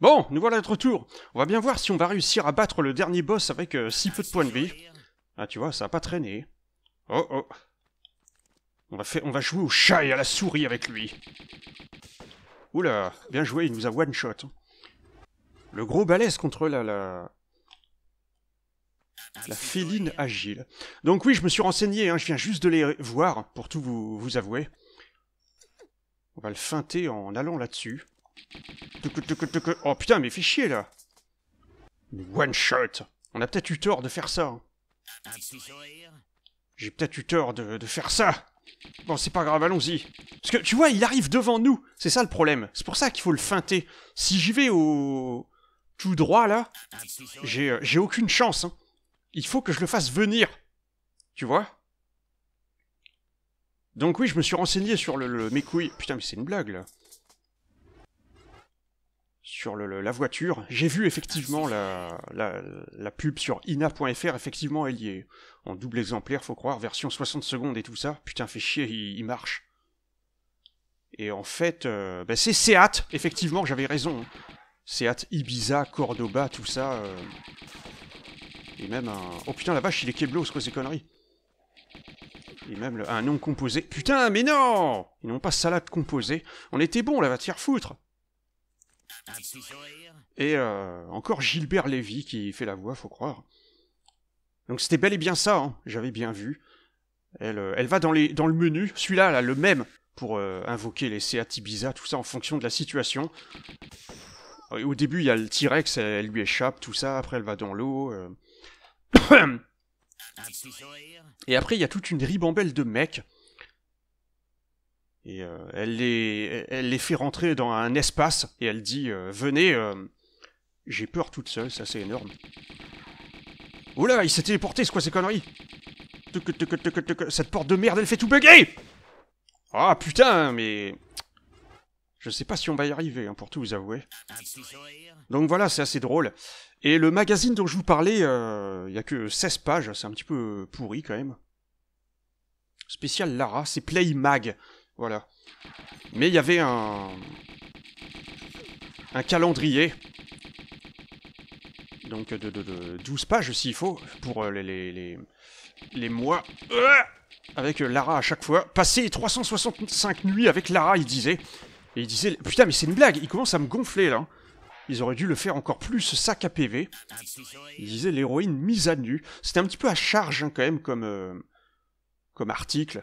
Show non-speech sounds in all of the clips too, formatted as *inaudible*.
Bon, nous voilà de retour. On va bien voir si on va réussir à battre le dernier boss avec euh, si peu de points de vie. Ah, tu vois, ça a pas traîné. Oh, oh. On va, on va jouer au chat et à la souris avec lui. Oula, bien joué, il nous a one-shot. Le gros balèze contre la... la... La féline agile. Donc oui, je me suis renseigné, hein, je viens juste de les voir, pour tout vous, vous avouer. On va le feinter en allant là-dessus. Oh putain, mais fais chier là One shot On a peut-être eu tort de faire ça. Hein. J'ai peut-être eu tort de, faire ça Bon, c'est pas grave, allons-y. Parce que tu vois, il arrive devant nous, c'est ça le problème. C'est pour ça qu'il faut le feinter. Si j'y vais au... tout droit là, j'ai euh, aucune chance. Hein. Il faut que je le fasse venir. Tu vois Donc oui, je me suis renseigné sur le, le... mes couilles. Putain, mais c'est une blague là sur la voiture. J'ai vu effectivement ah, la, pub sur ina.fr, effectivement elle y est. En double exemplaire, faut croire, version 60 secondes et tout ça. Putain, fait chier, il, marche. Et en fait, euh, bah, c'est Seat, effectivement, j'avais raison. Hein. Seat Ibiza, Cordoba, tout ça. Euh. Et même un... Oh putain, la vache, il est Keblo, c'est quoi ces conneries et même un nom composé. Putain, mais non Ils n'ont pas salade composée. On était bon, la va te faire foutre et euh, encore Gilbert Lévy qui fait la voix, faut croire. Donc c'était bel et bien ça, hein, j'avais bien vu. Elle, euh, elle va dans, les, dans le menu, celui-là, là, le même, pour euh, invoquer les Seat tout ça en fonction de la situation. Au début, il y a le T-Rex, elle, lui échappe, tout ça, après elle va dans l'eau. *coughs* et après, il y a toute une ribambelle de mecs et euh, elle, les, elle les fait rentrer dans un espace et elle dit euh, Venez, euh, j'ai peur toute seule, ça c'est énorme. Oh là, il s'est téléporté, c'est quoi ces conneries Cette porte de merde, elle fait tout bugger Ah putain, mais. Je sais pas si on va y arriver, hein, pour tout vous avouer. Donc voilà, c'est assez drôle. Et le magazine dont je vous parlais, il y a que 16 pages, c'est un petit peu pourri quand même. Spécial Lara, c'est Play Mag. Voilà. Mais il y avait un... Un calendrier. Donc de, 12 pages s'il faut, pour euh, les, les, mois. Euh, avec Lara à chaque fois. Passer 365 nuits avec Lara, il disait. Et il disait, putain, mais c'est une blague, il commence à me gonfler là. Ils auraient dû le faire encore plus, sac à PV. Il disait l'héroïne mise à nu. C'était un petit peu à charge hein, quand même comme, euh, comme article.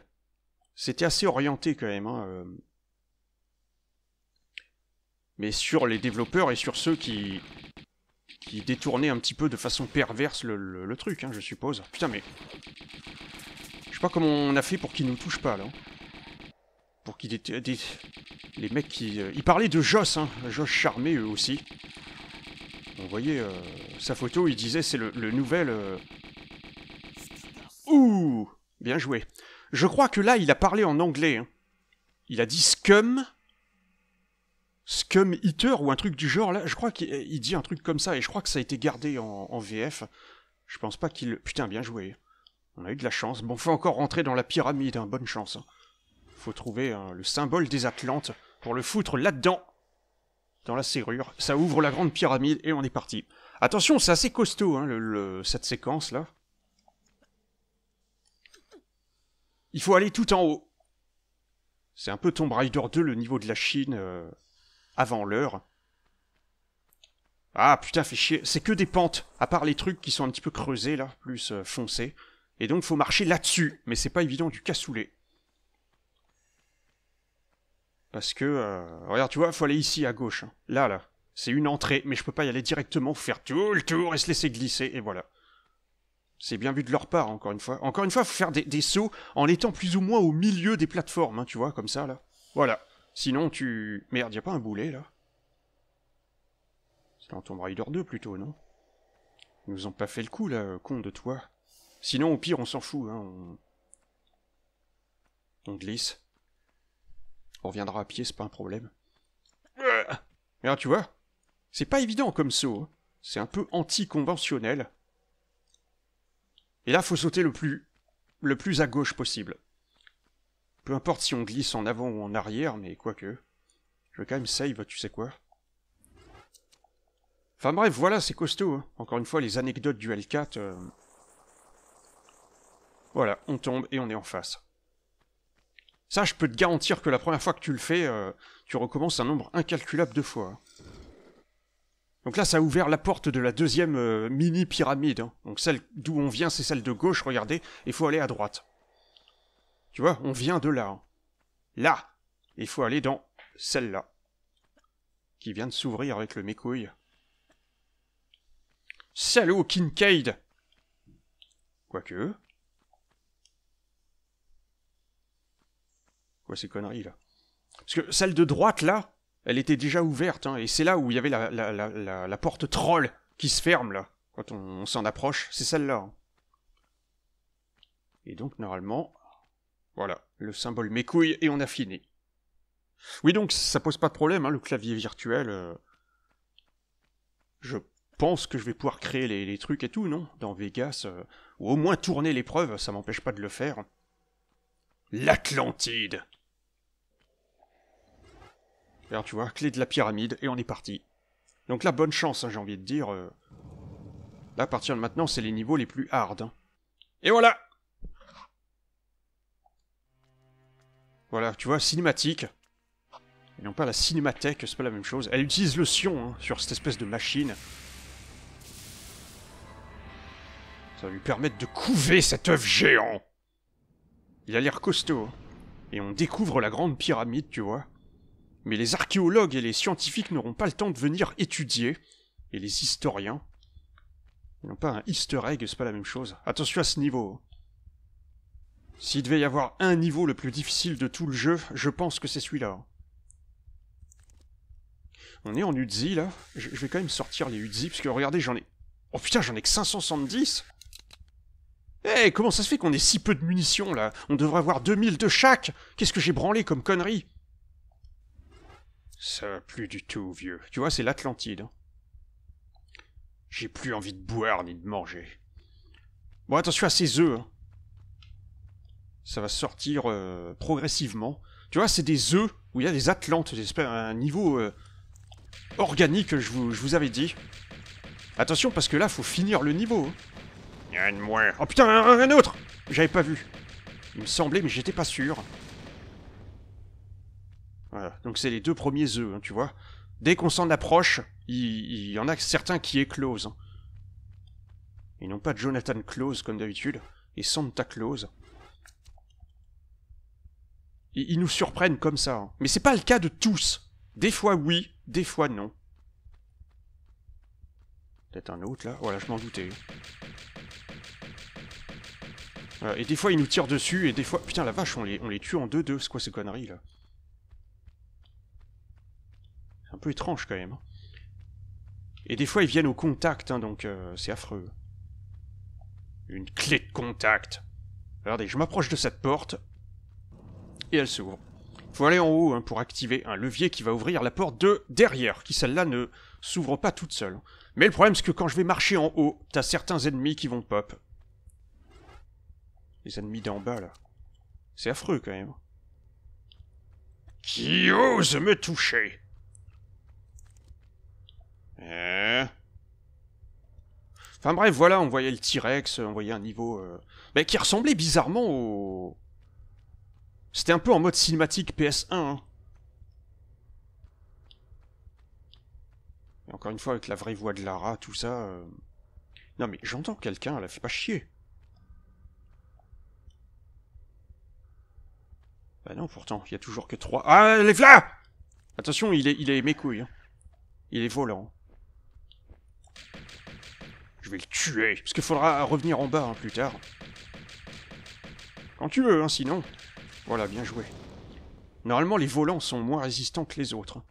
C'était assez orienté quand même. Hein, euh. Mais sur les développeurs et sur ceux qui, qui détournaient un petit peu de façon perverse le, truc, hein, je suppose. Putain, mais... Je sais pas comment on a fait pour qu'ils nous touchent pas, là. Hein. Pour qu'ils... Les mecs qui... Euh, ils parlaient de Joss, hein. Joss Charmé, eux aussi. Vous voyez, euh, sa photo, il disait c'est le, nouvel... Ouh Bien joué je crois que là, il a parlé en anglais. Hein. Il a dit scum. Scum Eater ou un truc du genre là. Je crois qu'il dit un truc comme ça et je crois que ça a été gardé en, VF. Je pense pas qu'il. Putain, bien joué. On a eu de la chance. Bon, faut encore rentrer dans la pyramide, hein. bonne chance. Hein. Faut trouver le symbole des Atlantes pour le foutre là-dedans. Dans la serrure. Ça ouvre la grande pyramide et on est parti. Attention, c'est assez costaud, cette séquence là. Il faut aller tout en haut. C'est un peu Tomb Raider 2, le niveau de la Chine euh, avant l'heure. Ah putain, fait chier. C'est que des pentes, à part les trucs qui sont un petit peu creusés là, plus euh, foncés. Et donc faut marcher là-dessus, mais c'est pas évident du cassoulet. Parce que, euh, regarde, tu vois, faut aller ici à gauche. Hein. Là, là. C'est une entrée, mais je peux pas y aller directement, faire tout le tour et se laisser glisser, et voilà. C'est bien vu de leur part, encore une fois. Encore une fois, faut faire des, sauts en étant plus ou moins au milieu des plateformes, hein, tu vois, comme ça, là. Voilà. Sinon, tu... Merde, y a pas un boulet, là C'est dans Tomb Raider 2, plutôt, non Ils nous ont pas fait le coup, là, euh, con de toi. Sinon, au pire, on s'en fout, hein, on... glisse. On reviendra à pied, c'est pas un problème. Ah merde, hein, tu vois C'est pas évident comme saut, hein. C'est un peu anti-conventionnel. Et là, faut sauter le plus, le plus à gauche possible. Peu importe si on glisse en avant ou en arrière, mais quoique. Je vais quand même save, tu sais quoi. Enfin bref, voilà, c'est costaud. Hein. Encore une fois, les anecdotes du L4... Euh. Voilà, on tombe et on est en face. Ça, je peux te garantir que la première fois que tu le fais, euh, tu recommences un nombre incalculable de fois. Hein. Donc là, ça a ouvert la porte de la deuxième euh, mini pyramide. Hein. Donc celle d'où on vient, c'est celle de gauche, regardez, il faut aller à droite. Tu vois, on vient de là. Hein. Là Il faut aller dans celle-là. Qui vient de s'ouvrir avec le mécouille. Salut, Kincaid Quoique... Quoi ces conneries là Parce que celle de droite là, elle était déjà ouverte, hein, et c'est là où il y avait la, la, la, la, porte troll qui se ferme, là, quand on, s'en approche, c'est celle-là. Hein. Et donc, normalement, voilà, le symbole m'écouille et on a fini. Oui, donc, ça pose pas de problème, hein, le clavier virtuel. Euh, je pense que je vais pouvoir créer les, trucs et tout, non Dans Vegas, euh, ou au moins tourner l'épreuve, ça m'empêche pas de le faire. L'Atlantide alors tu vois, clé de la pyramide, et on est parti. Donc là, bonne chance, hein, j'ai envie de dire. Euh, là, à partir de maintenant, c'est les niveaux les plus hard. Hein. Et voilà Voilà, tu vois, cinématique. Et non pas la cinémathèque, c'est pas la même chose. Elle utilise le sion hein, sur cette espèce de machine. Ça va lui permettre de couver cet œuf géant Il a l'air costaud. Et on découvre la grande pyramide, tu vois mais les archéologues et les scientifiques n'auront pas le temps de venir étudier, et les historiens. Ils n'ont pas un easter egg, c'est pas la même chose. Attention à ce niveau. S'il devait y avoir un niveau le plus difficile de tout le jeu, je pense que c'est celui-là. On est en Uzi, là. Je, vais quand même sortir les Uzi, parce que regardez, j'en ai... Oh putain, j'en ai que 570 Eh, comment ça se fait qu'on ait si peu de munitions, là On devrait avoir 2000 de chaque Qu'est-ce que j'ai branlé comme connerie ça va plus du tout, vieux. Tu vois, c'est l'Atlantide. Hein. J'ai plus envie de boire ni de manger. Bon, attention à ces œufs. Hein. Ça va sortir euh, progressivement. Tu vois, c'est des œufs où il y a des Atlantes, J'espère un niveau euh, organique, je vous, avais dit. Attention, parce que là, faut finir le niveau. Hein. Un de moins. Oh putain, un autre J'avais pas vu. Il me semblait, mais j'étais pas sûr. Donc c'est les deux premiers œufs, hein, tu vois. Dès qu'on s'en approche, il, y, en a certains qui éclosent. close. Hein. Ils n'ont pas Jonathan Close comme d'habitude, et Santa Close. Ils, nous surprennent comme ça. Hein. Mais c'est pas le cas de tous. Des fois oui, des fois non. Peut-être un autre là. Voilà, je m'en doutais. Euh, et des fois ils nous tirent dessus, et des fois... Putain la vache, on les, on les tue en 2-2, c'est quoi ces conneries là un peu étrange quand même. Et des fois, ils viennent au contact, hein, donc euh, c'est affreux. Une clé de contact. Regardez, je m'approche de cette porte. Et elle s'ouvre. Faut aller en haut hein, pour activer un levier qui va ouvrir la porte de derrière, qui celle-là ne s'ouvre pas toute seule. Mais le problème, c'est que quand je vais marcher en haut, t'as certains ennemis qui vont pop. Les ennemis d'en bas, là. C'est affreux, quand même. Qui ose me toucher euh... Enfin bref, voilà, on voyait le T-Rex, on voyait un niveau... Euh, mais qui ressemblait bizarrement au... C'était un peu en mode cinématique PS1. Hein. Et encore une fois, avec la vraie voix de Lara, tout ça... Euh, non mais j'entends quelqu'un, elle fait pas chier. Bah non, pourtant, il y a toujours que trois... Ah, les là Attention, il est, il est mes couilles. Hein. Il est volant. Je vais le tuer, parce qu'il faudra revenir en bas hein, plus tard. Quand tu veux, hein, sinon. Voilà, bien joué. Normalement, les volants sont moins résistants que les autres.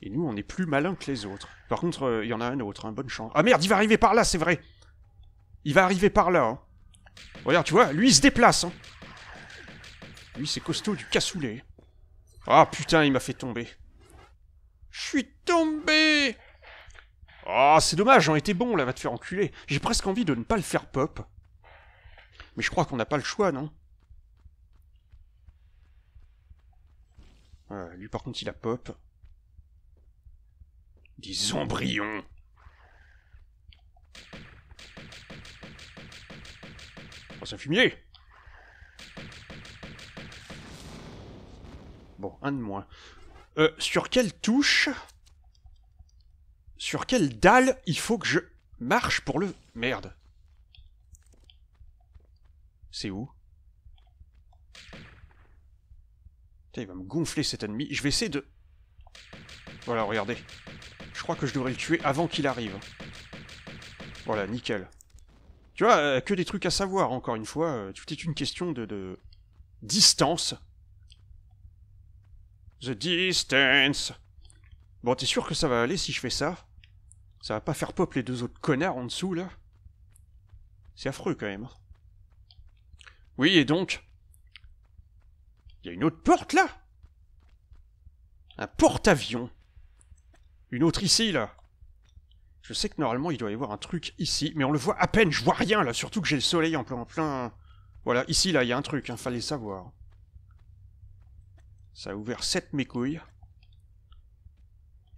Et nous, on est plus malins que les autres. Par contre, euh, il y en a un autre, un hein, bon bonne chance. Ah merde, il va arriver par là, c'est vrai Il va arriver par là, hein. Regarde, tu vois, lui, il se déplace, Lui, c'est costaud du cassoulet. Ah putain, il m'a fait tomber. Je suis tombé Oh, c'est dommage, j'en était bon, là, va te faire enculer. J'ai presque envie de ne pas le faire pop. Mais je crois qu'on n'a pas le choix, non euh, Lui, par contre, il a pop. Des embryons Oh, c'est un fumier Bon, un de moins. Euh, sur quelle touche sur quelle dalle il faut que je marche pour le... Merde. C'est où Putain, il va me gonfler cet ennemi. Je vais essayer de... Voilà, regardez. Je crois que je devrais le tuer avant qu'il arrive. Voilà, nickel. Tu vois, euh, que des trucs à savoir, encore une fois. Euh, tout est une question de... de... Distance. The distance. Bon, t'es sûr que ça va aller si je fais ça ça va pas faire pop les deux autres connards en dessous, là C'est affreux, quand même. Oui, et donc Il y a une autre porte, là Un porte avion Une autre ici, là Je sais que normalement, il doit y avoir un truc ici, mais on le voit à peine, je vois rien, là, surtout que j'ai le soleil en plein... En plein... Voilà, ici, là, il y a un truc, Il hein, fallait savoir. Ça a ouvert sept mes couilles.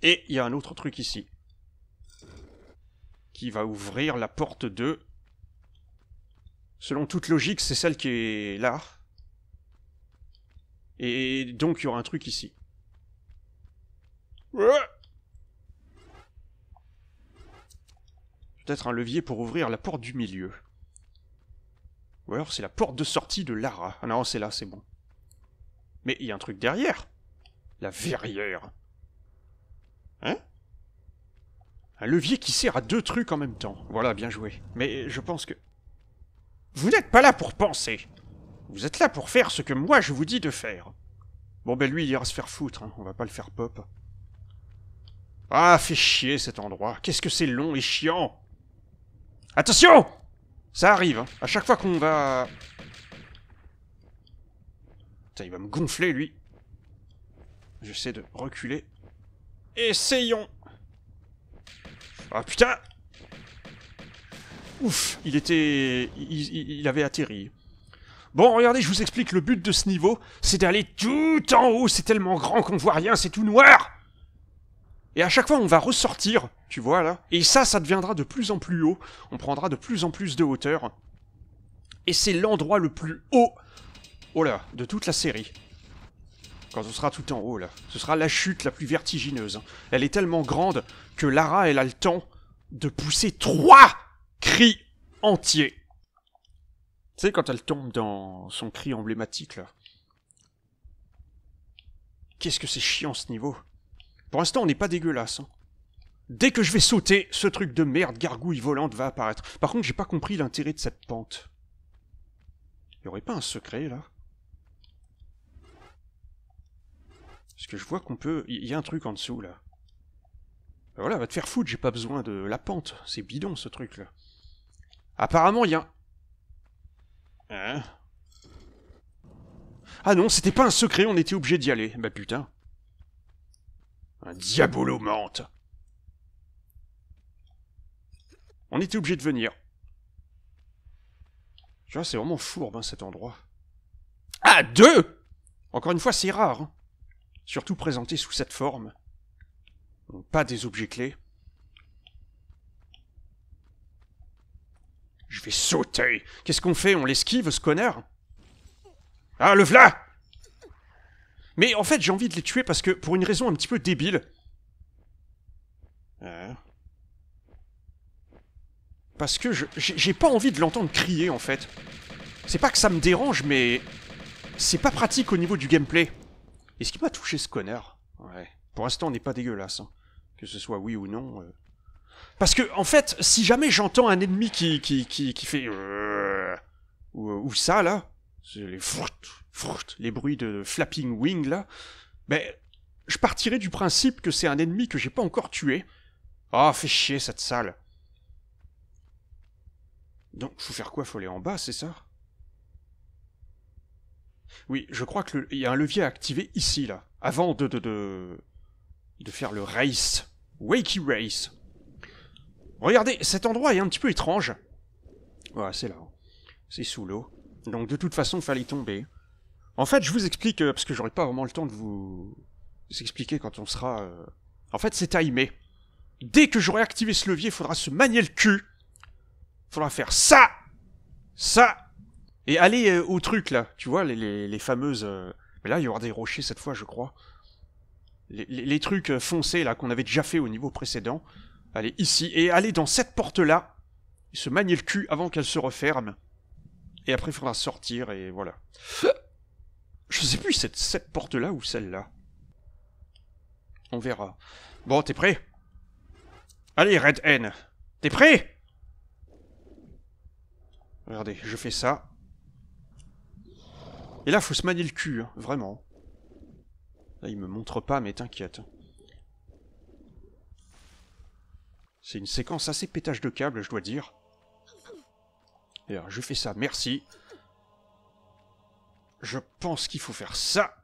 Et il y a un autre truc ici qui va ouvrir la porte de... Selon toute logique, c'est celle qui est là. Et donc, il y aura un truc ici. Peut-être un levier pour ouvrir la porte du milieu. Ou alors, c'est la porte de sortie de Lara. Ah non, c'est là, c'est bon. Mais il y a un truc derrière. La verrière. Hein un levier qui sert à deux trucs en même temps. Voilà, bien joué. Mais je pense que... Vous n'êtes pas là pour penser. Vous êtes là pour faire ce que moi je vous dis de faire. Bon ben lui, il ira se faire foutre, hein. on va pas le faire pop. Ah, fait chier cet endroit. Qu'est-ce que c'est long et chiant Attention Ça arrive, hein. à chaque fois qu'on va... Putain, il va me gonfler, lui. J'essaie de reculer. Essayons ah putain Ouf, il était... Il, avait atterri. Bon, regardez, je vous explique, le but de ce niveau, c'est d'aller tout en haut, c'est tellement grand qu'on voit rien, c'est tout noir Et à chaque fois, on va ressortir, tu vois, là. Et ça, ça deviendra de plus en plus haut, on prendra de plus en plus de hauteur. Et c'est l'endroit le plus haut, oh là, de toute la série quand on sera tout en haut, là. Ce sera la chute la plus vertigineuse. Hein. Elle est tellement grande que Lara, elle a le temps de pousser trois cris entiers. Tu sais, quand elle tombe dans son cri emblématique, là. Qu'est-ce que c'est chiant, ce niveau. Pour l'instant, on n'est pas dégueulasse. Hein. Dès que je vais sauter, ce truc de merde gargouille volante va apparaître. Par contre, j'ai pas compris l'intérêt de cette pente. Y aurait pas un secret, là Parce que je vois qu'on peut... Il y a un truc en dessous, là. Ben voilà, va te faire foutre, j'ai pas besoin de la pente. C'est bidon, ce truc-là. Apparemment, il y a Hein Ah non, c'était pas un secret, on était obligé d'y aller. Bah putain. Un diabolomante. On était obligé de venir. Tu vois, c'est vraiment fourbe, hein, cet endroit. Ah, deux Encore une fois, c'est rare. Hein surtout présenté sous cette forme. pas des objets clés. Je vais sauter Qu'est-ce qu'on fait On l'esquive, ce connard Ah, le v'là Mais en fait, j'ai envie de les tuer parce que, pour une raison un petit peu débile... Euh. Parce que j'ai pas envie de l'entendre crier, en fait. C'est pas que ça me dérange, mais... C'est pas pratique au niveau du gameplay. Est-ce qu'il m'a touché ce connard Ouais. Pour l'instant, on n'est pas dégueulasse. Hein. Que ce soit oui ou non. Euh. Parce que, en fait, si jamais j'entends un ennemi qui, qui, qui, qui fait. Euh, ou, ça, là. Les, les bruits de flapping wing, là. Ben, je partirai du principe que c'est un ennemi que j'ai pas encore tué. Ah, oh, fais chier cette salle. Donc, faut faire quoi Faut aller en bas, c'est ça oui, je crois qu'il y a un levier à activer ici, là, avant de, de, de, faire le race. Wakey Race. Regardez, cet endroit est un petit peu étrange. Voilà, c'est là. Hein. C'est sous l'eau. Donc de toute façon, fallait tomber. En fait, je vous explique, euh, parce que j'aurai pas vraiment le temps de vous expliquer quand on sera... Euh, en fait, c'est timé. Dès que j'aurai activé ce levier, il faudra se manier le cul. Il faudra faire ça, ça et allez euh, au truc là, tu vois, les, les, fameuses... Euh, mais là, il y aura des rochers cette fois, je crois. Les, les trucs euh, foncés là qu'on avait déjà fait au niveau précédent. Allez ici, et allez dans cette porte là. Et se manier le cul avant qu'elle se referme. Et après, il faudra sortir, et voilà. Je sais plus cette, cette porte là ou celle là. On verra. Bon, t'es prêt Allez, Red N T'es prêt Regardez, je fais ça. Et là, faut se manier le cul, hein, vraiment. Là, il me montre pas, mais t'inquiète. C'est une séquence assez pétage de câble, je dois dire. Et alors, je fais ça, merci. Je pense qu'il faut faire ça.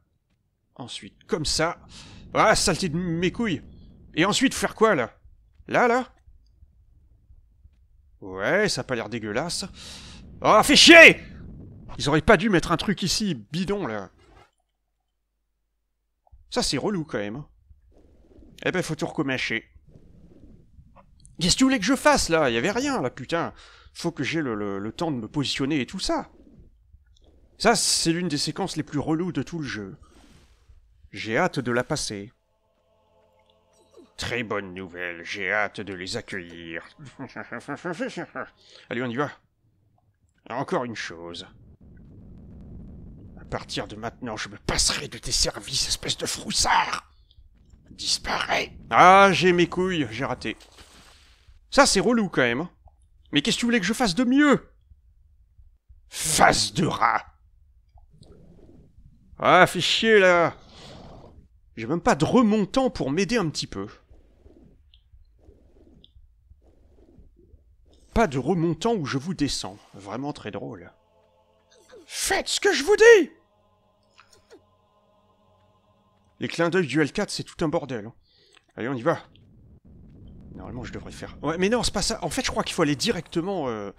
Ensuite, comme ça. Ah, saleté de mes couilles Et ensuite, faire quoi, là Là, là Ouais, ça a pas l'air dégueulasse. Ah, oh, chier ils auraient pas dû mettre un truc ici, bidon, là. Ça, c'est relou, quand même. Eh ben, faut tout recommacher. Qu'est-ce que tu voulais que je fasse, là Y avait rien, là, putain. Faut que j'ai le, le temps de me positionner et tout ça. Ça, c'est l'une des séquences les plus reloues de tout le jeu. J'ai hâte de la passer. Très bonne nouvelle, j'ai hâte de les accueillir. *laughs* Allez, on y va. Encore une chose partir de maintenant, je me passerai de tes services, espèce de froussard Disparais Ah, j'ai mes couilles, j'ai raté. Ça, c'est relou, quand même. Hein. Mais qu'est-ce que tu voulais que je fasse de mieux Face de rat Ah, fais chier, là J'ai même pas de remontant pour m'aider un petit peu. Pas de remontant où je vous descends. Vraiment très drôle. Faites ce que je vous dis Les clins d'œil du L4, c'est tout un bordel. Hein. Allez, on y va. Normalement, je devrais faire... Ouais, mais non, c'est pas ça. En fait, je crois qu'il faut aller directement... Euh,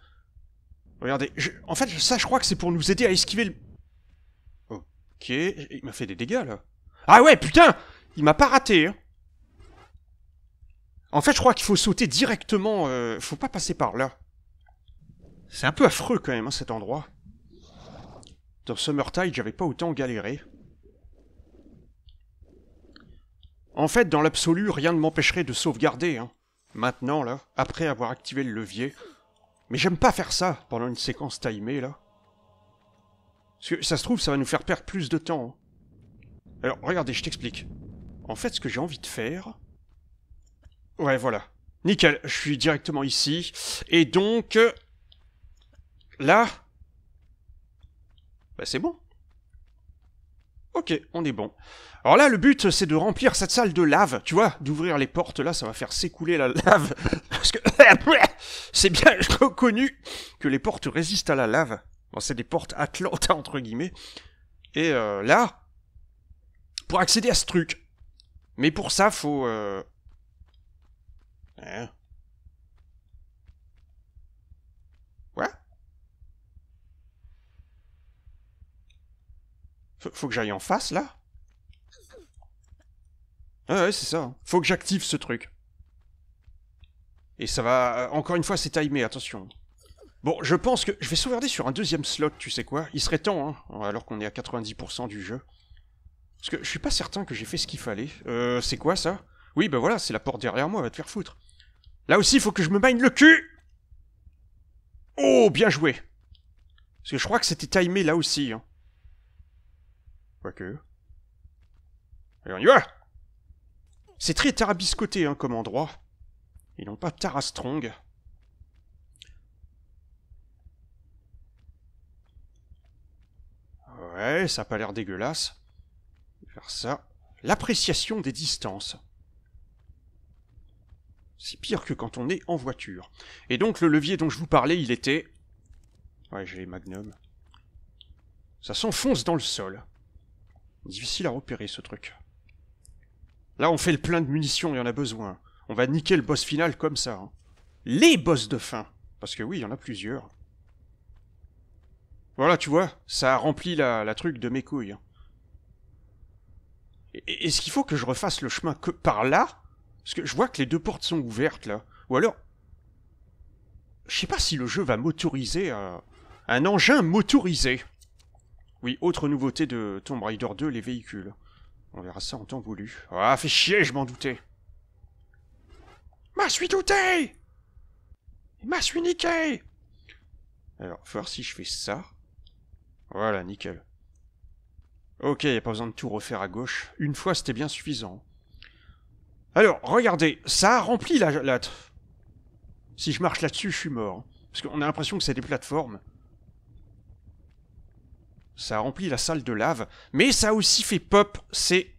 regardez, en fait, ça, je crois que c'est pour nous aider à esquiver le... Ok, il m'a fait des dégâts, là. Ah ouais, putain Il m'a pas raté, hein. En fait, je crois qu'il faut sauter directement... Euh... Faut pas passer par là. C'est un peu affreux, quand même, hein, cet endroit. Dans Summertide, j'avais pas autant galéré. En fait, dans l'absolu, rien ne m'empêcherait de sauvegarder, hein. Maintenant, là, après avoir activé le levier. Mais j'aime pas faire ça pendant une séquence timée, là. Parce que, ça se trouve, ça va nous faire perdre plus de temps. Hein. Alors, regardez, je t'explique. En fait, ce que j'ai envie de faire... Ouais, voilà. Nickel, je suis directement ici. Et donc... Euh, là, bah c'est bon. Ok, on est bon. Alors là, le but, c'est de remplir cette salle de lave, tu vois, d'ouvrir les portes, là, ça va faire s'écouler la lave. *laughs* Parce que *laughs* c'est bien reconnu que les portes résistent à la lave. Bon, c'est des portes Atlanta, entre guillemets. Et euh, là, pour accéder à ce truc. Mais pour ça, faut... Euh, hein, Faut que j'aille en face, là ah ouais, c'est ça. Faut que j'active ce truc. Et ça va... Euh, encore une fois, c'est timé, attention. Bon, je pense que... Je vais sauvegarder sur un deuxième slot, tu sais quoi Il serait temps, hein, alors qu'on est à 90% du jeu. Parce que je suis pas certain que j'ai fait ce qu'il fallait. Euh, c'est quoi, ça Oui, bah voilà, c'est la porte derrière moi, va te faire foutre. Là aussi, faut que je me mine le cul Oh, bien joué Parce que je crois que c'était timé là aussi, hein. Quoique. Allez, on y va C'est très tarabiscoté hein, comme endroit. Ils n'ont pas Tarastrong. Ouais, ça a pas l'air dégueulasse. Je vais faire ça. L'appréciation des distances. C'est pire que quand on est en voiture. Et donc le levier dont je vous parlais, il était... Ouais, j'ai les magnums. Ça s'enfonce dans le sol. Difficile à repérer ce truc. Là, on fait le plein de munitions, il y en a besoin. On va niquer le boss final comme ça. Hein. Les boss de fin Parce que oui, il y en a plusieurs. Voilà, tu vois, ça a rempli la, truc de mes couilles. Hein. Est-ce qu'il faut que je refasse le chemin que par là Parce que je vois que les deux portes sont ouvertes, là. Ou alors... Je sais pas si le jeu va motoriser Un engin motorisé oui, autre nouveauté de Tomb Raider 2, les véhicules. On verra ça en temps voulu. Ah, fait chier, je m'en doutais. M'a suis douté M'a suis niqué Alors, voir si je fais ça. Voilà, nickel. Ok, pas besoin de tout refaire à gauche. Une fois, c'était bien suffisant. Alors, regardez, ça a rempli la... la... Si je marche là-dessus, je suis mort. Parce qu'on a l'impression que c'est des plateformes. Ça a rempli la salle de lave, mais ça a aussi fait pop ces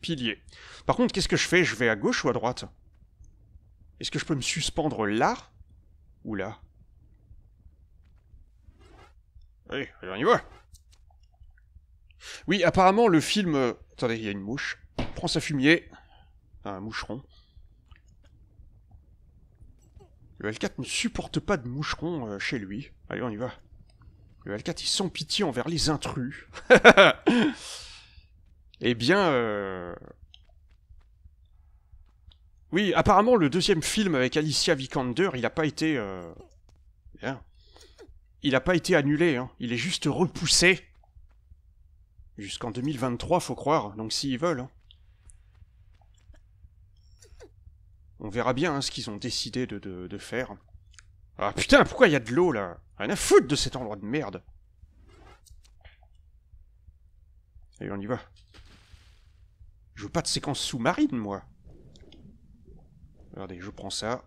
piliers. Par contre, qu'est-ce que je fais Je vais à gauche ou à droite Est-ce que je peux me suspendre là Ou là Allez, allez, on y va Oui, apparemment, le film... Euh, attendez, il y a une mouche. Prends sa fumier. Un moucheron. Le L4 ne supporte pas de moucherons euh, chez lui. Allez, on y va. Le L4 il sent pitié envers les intrus. *laughs* eh bien... Euh, oui, apparemment, le deuxième film avec Alicia Vikander, il n'a pas été... Euh, il n'a pas été annulé, hein. il est juste repoussé. Jusqu'en 2023, faut croire, donc s'ils veulent. Hein. On verra bien hein, ce qu'ils ont décidé de, faire. Ah putain, pourquoi il y a de l'eau là Rien à foutre de cet endroit de merde Allez, on y va. Je veux pas de séquence sous-marine, moi Regardez, je prends ça.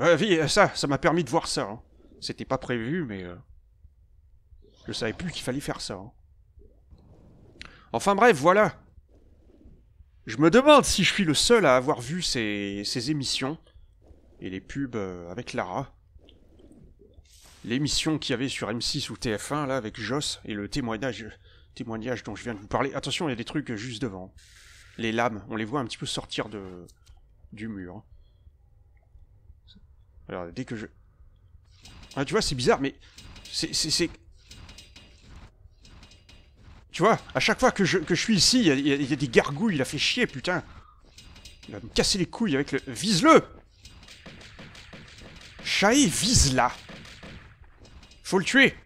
Ah, oui, euh, ça, ça m'a permis de voir ça. Hein. C'était pas prévu, mais... Euh, je savais plus qu'il fallait faire ça. Hein. Enfin bref, voilà je me demande si je suis le seul à avoir vu ces, émissions et les pubs euh, avec Lara. L'émission qu'il y avait sur M6 ou TF1, là, avec Joss, et le témoignage, témoignage dont je viens de vous parler. Attention, il y a des trucs juste devant. Les lames, on les voit un petit peu sortir de, du mur. Alors, dès que je... Ah, tu vois, c'est bizarre, mais... C'est tu vois, à chaque fois que je, suis ici, il y, a des gargouilles, il a fait chier, putain. Il va me casser les couilles avec le... Vise-le Chahé, vise-la Faut le tuer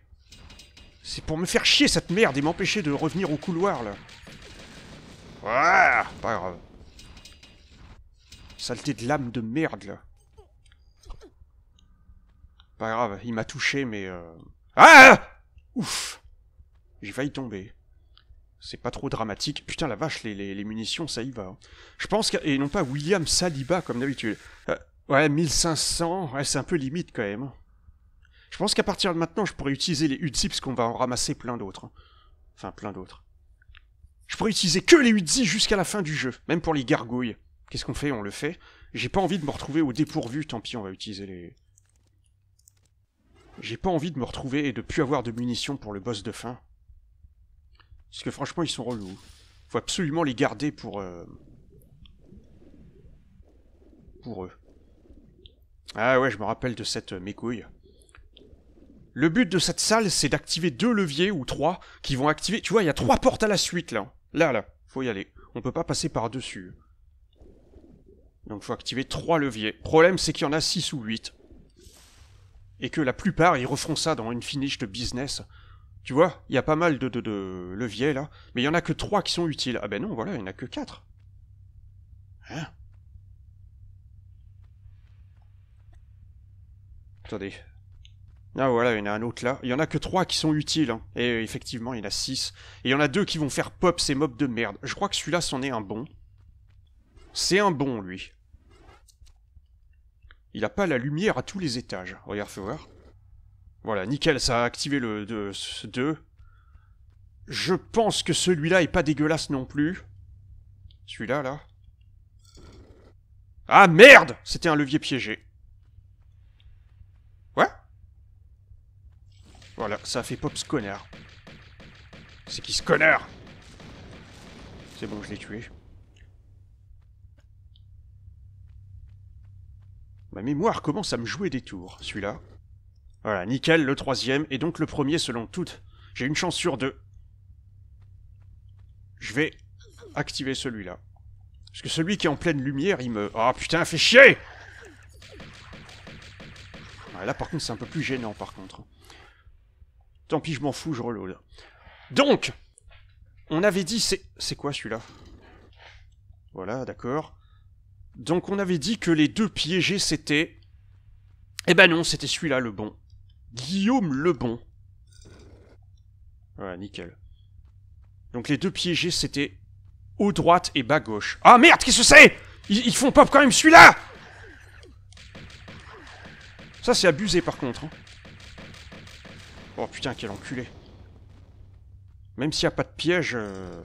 C'est pour me faire chier cette merde et m'empêcher de revenir au couloir, là. Ouais, ah, pas grave. Saleté de lame de merde, là. Pas grave, il m'a touché, mais... Euh... Ah Ouf J'ai failli tomber c'est pas trop dramatique. Putain, la vache, les, les, munitions, ça y va. Hein. Je pense que... Et non pas William Saliba, comme d'habitude. Euh, ouais, 1500, ouais, c'est un peu limite, quand même. Hein. Je pense qu'à partir de maintenant, je pourrais utiliser les UZI, parce qu'on va en ramasser plein d'autres. Hein. Enfin, plein d'autres. Je pourrais utiliser que les UZI jusqu'à la fin du jeu, même pour les gargouilles. Qu'est-ce qu'on fait On le fait. J'ai pas envie de me retrouver au dépourvu, tant pis, on va utiliser les... J'ai pas envie de me retrouver et de plus avoir de munitions pour le boss de fin. Parce que franchement, ils sont relous. Faut absolument les garder pour... Euh, pour eux. Ah ouais, je me rappelle de cette euh, mécouille. Le but de cette salle, c'est d'activer deux leviers ou trois qui vont activer... Tu vois, il y a trois portes à la suite, là. Là, là. Faut y aller. On peut pas passer par-dessus. Donc faut activer trois leviers. Problème, c'est qu'il y en a six ou huit. Et que la plupart, ils referont ça dans une finish de business. Tu vois, il y a pas mal de, de, leviers là, mais il y en a que trois qui sont utiles. Ah ben non, voilà, il n'y en a que quatre. Hein Attendez. Ah voilà, il y en a un autre là. Il y en a que trois qui sont utiles. Hein. Et euh, effectivement, il y en a 6. Et il y en a deux qui vont faire pop ces mobs de merde. Je crois que celui-là, c'en est un bon. C'est un bon, lui. Il a pas la lumière à tous les étages. Regarde, fais voir. Voilà, nickel, ça a activé le 2. Je pense que celui-là est pas dégueulasse non plus. Celui-là, là. Ah merde C'était un levier piégé. Ouais Voilà, ça a fait pop ce C'est qui ce C'est bon, je l'ai tué. Ma mémoire commence à me jouer des tours, celui-là. Voilà, nickel, le troisième, et donc le premier selon toutes. J'ai une chance sur deux. Je vais activer celui-là. Parce que celui qui est en pleine lumière, il me... Ah oh, putain, fait chier Là par contre c'est un peu plus gênant par contre. Tant pis, je m'en fous, je reload. Donc On avait dit c'est... C'est quoi celui-là Voilà, d'accord. Donc on avait dit que les deux piégés c'était... Eh ben non, c'était celui-là le bon. Guillaume Lebon. Ouais, nickel. Donc les deux piégés, c'était haut droite et bas gauche. Ah merde, qu'est-ce que c'est ils, font pop quand même celui-là Ça, c'est abusé par contre. Hein. Oh putain, quel enculé. Même s'il n'y a pas de piège... Euh,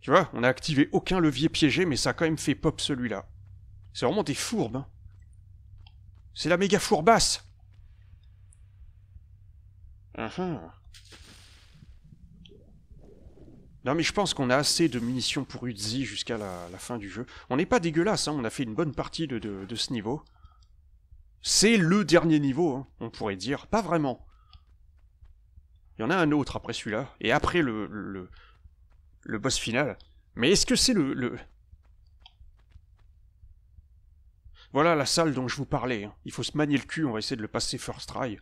tu vois, on a activé aucun levier piégé, mais ça a quand même fait pop celui-là. C'est vraiment des fourbes. Hein. C'est la méga fourbasse Mhm. Non mais je pense qu'on a assez de munitions pour Uzi jusqu'à la, fin du jeu. On n'est pas dégueulasse, hein, on a fait une bonne partie de, ce niveau. C'est le dernier niveau, hein, on pourrait dire. Pas vraiment. Il y en a un autre après celui-là, et après le, le, boss final. Mais est-ce que c'est le, Voilà la salle dont je vous parlais. Hein. Il faut se manier le cul, on va essayer de le passer first try.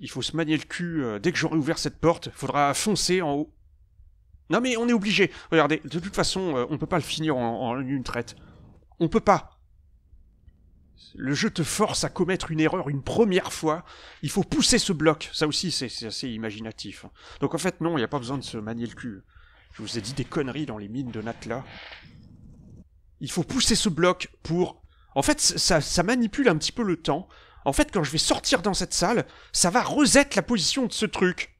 Il faut se manier le cul. Euh, dès que j'aurai ouvert cette porte, faudra foncer en haut. Non mais on est obligé. Regardez, de toute façon, euh, on peut pas le finir en, une traite. On peut pas. Le jeu te force à commettre une erreur une première fois. Il faut pousser ce bloc. Ça aussi, c'est assez imaginatif. Donc en fait, non, il n'y a pas besoin de se manier le cul. Je vous ai dit des conneries dans les mines de Natla. Il faut pousser ce bloc pour... En fait, ça, ça manipule un petit peu le temps en fait, quand je vais sortir dans cette salle, ça va reset la position de ce truc.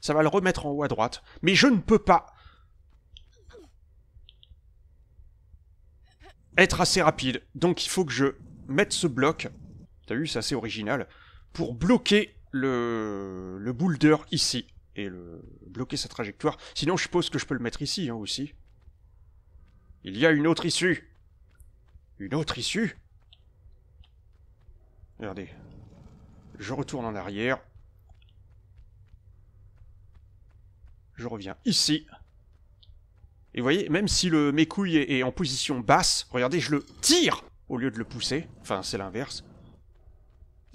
Ça va le remettre en haut à droite. Mais je ne peux pas être assez rapide. Donc il faut que je mette ce bloc. T'as vu, c'est assez original. Pour bloquer le, le boulder ici. Et bloquer sa trajectoire. Sinon, je suppose que je peux le mettre ici hein, aussi. Il y a une autre issue. Une autre issue Regardez. Je retourne en arrière. Je reviens ici. Et vous voyez, même si le mes couilles est, en position basse, regardez, je le tire au lieu de le pousser. Enfin, c'est l'inverse.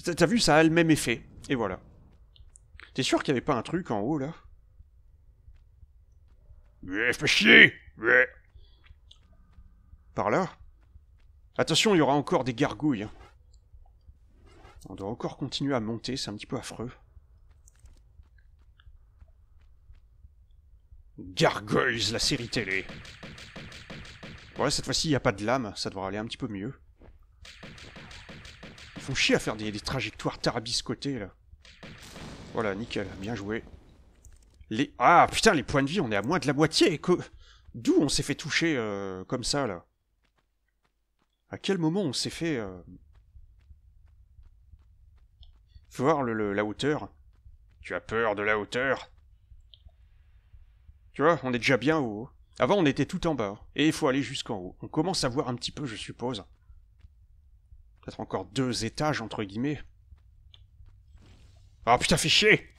T'as vu, ça a le même effet. Et voilà. T'es sûr qu'il n'y avait pas un truc en haut, là Ouais, fais chier Par là Attention, il y aura encore des gargouilles. Hein. On doit encore continuer à monter, c'est un petit peu affreux. Gargoyles, la série télé Voilà, cette fois-ci, il n'y a pas de lame, ça devrait aller un petit peu mieux. Ils font chier à faire des, trajectoires tarabiscotées, là. Voilà, nickel, bien joué. Les... Ah, putain, les points de vie, on est à moins de la moitié, D'où on s'est fait toucher euh, comme ça, là À quel moment on s'est fait... Euh, faut voir la hauteur. Tu as peur de la hauteur Tu vois, on est déjà bien haut. Avant, on était tout en bas, et il faut aller jusqu'en haut. On commence à voir un petit peu, je suppose. Peut-être encore deux étages, entre guillemets. Ah oh, putain, fait chier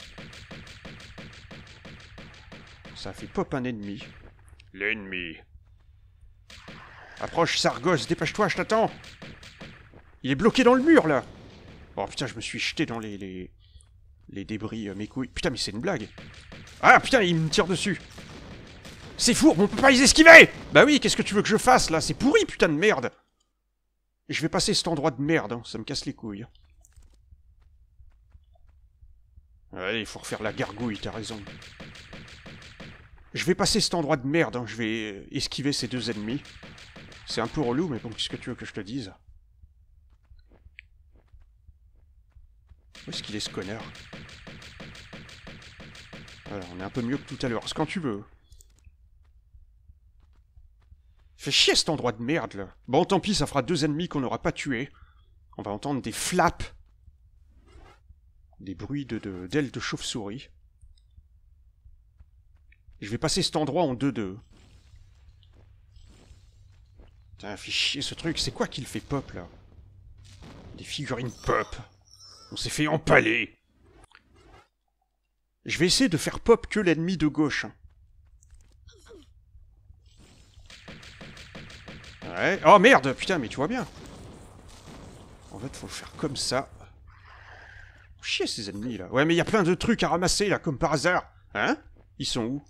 Ça fait pop un ennemi. L'ennemi. Approche, Sargos, dépêche-toi, je t'attends Il est bloqué dans le mur, là Oh putain, je me suis jeté dans les... les, débris, euh, mes couilles. Putain, mais c'est une blague Ah putain, il me tire dessus C'est fou, on peut pas les esquiver Bah oui, qu'est-ce que tu veux que je fasse, là C'est pourri, putain de merde je vais passer cet endroit de merde, hein, ça me casse les couilles. Allez, faut refaire la gargouille, t'as raison. Je vais passer cet endroit de merde, hein, je vais euh, esquiver ces deux ennemis. C'est un peu relou, mais bon, qu'est-ce que tu veux que je te dise Où est-ce qu'il est ce connard on est un peu mieux que tout à l'heure. C'est quand tu veux. Fais chier cet endroit de merde, là. Bon, tant pis, ça fera deux ennemis qu'on n'aura pas tués. On va entendre des flaps. Des bruits d'ailes de, de chauve-souris. Je vais passer cet endroit en 2-2. Putain, fais chier ce truc. C'est quoi qu'il fait pop, là Des figurines pop. On s'est fait empaler. Je vais essayer de faire pop que l'ennemi de gauche. Ouais. Oh merde Putain, mais tu vois bien. En fait, faut le faire comme ça. Chier ces ennemis là. Ouais, mais il y a plein de trucs à ramasser là, comme par hasard. Hein Ils sont où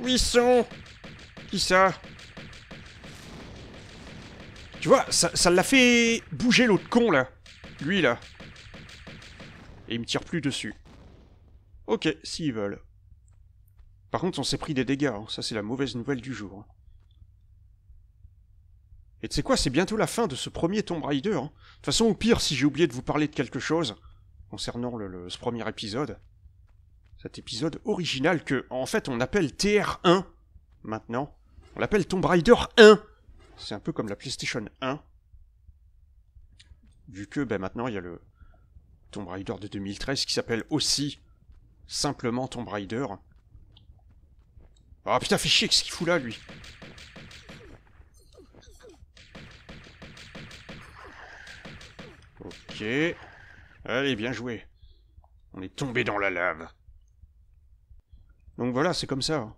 Où ils sont Qui ça tu vois, ça l'a fait bouger l'autre con, là. Lui, là. Et il me tire plus dessus. Ok, s'ils veulent. Par contre, on s'est pris des dégâts, hein. ça c'est la mauvaise nouvelle du jour. Hein. Et tu sais quoi, c'est bientôt la fin de ce premier Tomb Raider. Hein. De toute façon, au pire, si j'ai oublié de vous parler de quelque chose concernant ce premier épisode, cet épisode original que, en fait, on appelle TR1 maintenant. On l'appelle Tomb Raider 1 c'est un peu comme la PlayStation 1, vu que ben, maintenant il y a le Tomb Raider de 2013 qui s'appelle aussi simplement Tomb Raider. Ah oh, putain, fais chier, ce qu'il fout là, lui Ok. Allez, bien joué. On est tombé dans la lave. Donc voilà, c'est comme ça. Hein.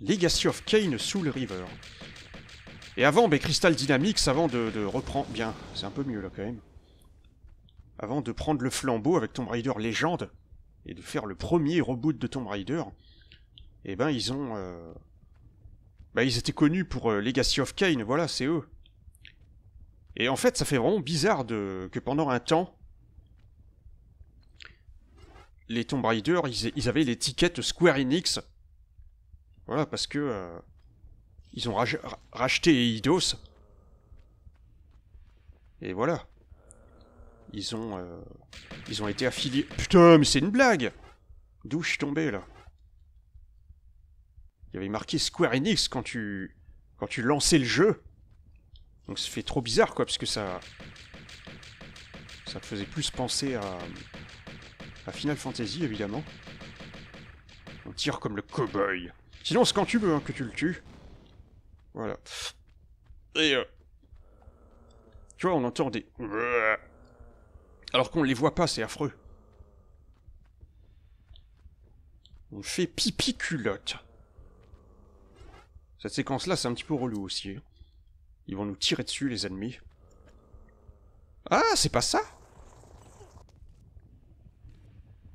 Legacy of Kane sous le River. Et avant, ben, Crystal Dynamics, avant de, reprendre... Bien, c'est un peu mieux là quand même. Avant de prendre le flambeau avec Tomb Raider Légende, et de faire le premier reboot de Tomb Raider, eh ben ils ont... Euh, ben, ils étaient connus pour euh, Legacy of Kane, voilà, c'est eux. Et en fait, ça fait vraiment bizarre de... que pendant un temps, les Tomb Raiders, ils avaient l'étiquette Square Enix, voilà, parce que... Euh, ils ont racheté Eidos. Et voilà. Ils ont... Euh, ils ont été affiliés... Putain, mais c'est une blague D'où je suis tombé, là Il y avait marqué Square Enix quand tu... Quand tu lançais le jeu. Donc ça fait trop bizarre, quoi, parce que ça... Ça faisait plus penser à... À Final Fantasy, évidemment. On tire comme le cow-boy. Sinon, c'est quand tu veux hein, que tu le tues. Voilà. Et... Euh... Tu vois, on entend des... *clears throat* Alors qu'on les voit pas, c'est affreux. On fait pipi culotte. Cette séquence-là, c'est un petit peu relou aussi. Hein. Ils vont nous tirer dessus, les ennemis. Ah, c'est pas ça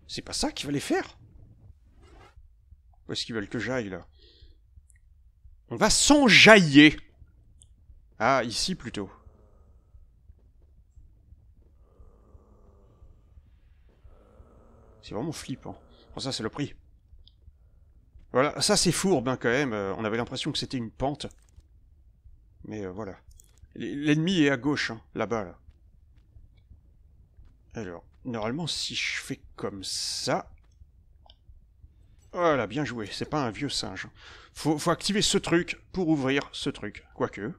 C'est pas ça qu'il les faire où est-ce qu'ils veulent que j'aille, là On va s'enjailler Ah, ici, plutôt. C'est vraiment flippant. Bon, ça, c'est le prix. Voilà, ça, c'est fourbe, hein, quand même. Euh, on avait l'impression que c'était une pente. Mais euh, voilà. L'ennemi est à gauche, hein, là-bas, Alors, normalement, si je fais comme ça... Voilà, bien joué, c'est pas un vieux singe. Faut, activer ce truc pour ouvrir ce truc, quoique.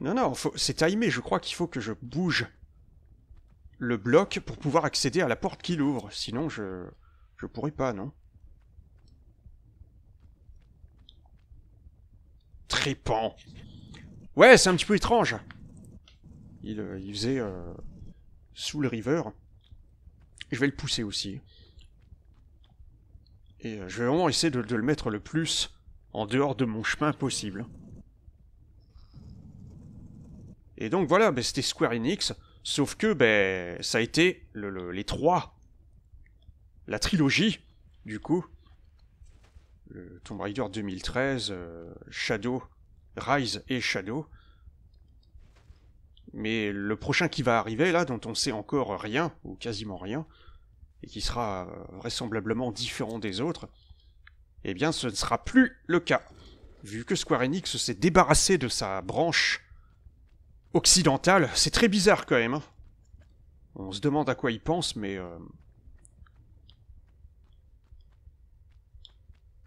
Non, non, c'est timé, je crois qu'il faut que je bouge le bloc pour pouvoir accéder à la porte qu'il ouvre. Sinon, je... Je pourrais pas, non Trépant Ouais, c'est un petit peu étrange il, euh, faisait euh, sous le river. Je vais le pousser aussi. Et euh, je vais vraiment essayer de, le mettre le plus en dehors de mon chemin possible. Et donc voilà, ben, c'était Square Enix, sauf que ben, ça a été les trois, la trilogie, du coup, Tomb Raider 2013, euh, Shadow, Rise et Shadow. Mais le prochain qui va arriver, là, dont on sait encore rien, ou quasiment rien, et qui sera euh, vraisemblablement différent des autres, eh bien ce ne sera plus le cas, vu que Square Enix s'est débarrassé de sa branche occidentale, c'est très bizarre quand même. Hein. On se demande à quoi il pense, mais... Euh,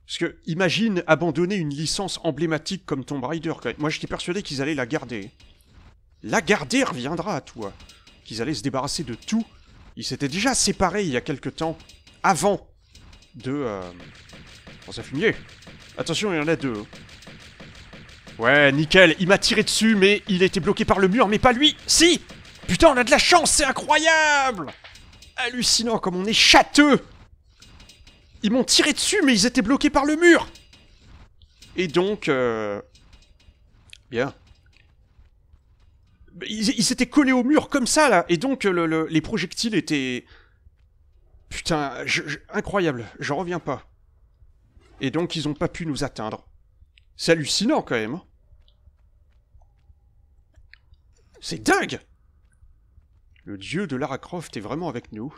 parce que, imagine abandonner une licence emblématique comme Tomb Raider, quand même. Moi, j'étais persuadé qu'ils allaient la garder. La garder reviendra à toi. Qu'ils allaient se débarrasser de tout ils s'étaient déjà séparés il y a quelque temps, avant de... On euh, Bon, ça fumier. Attention, il y en a deux. Hein. Ouais, nickel, il m'a tiré dessus, mais il était bloqué par le mur, mais pas lui Si Putain, on a de la chance, c'est incroyable Hallucinant, comme on est châteux Ils m'ont tiré dessus, mais ils étaient bloqués par le mur Et donc... Euh... Bien. Bah, ils, s'étaient collés au mur comme ça là, et donc les projectiles étaient putain incroyable je... incroyable, j'en reviens pas. Et donc ils ont pas pu nous atteindre. C'est hallucinant quand même. Hein. C'est dingue. Le dieu de Lara Croft est vraiment avec nous.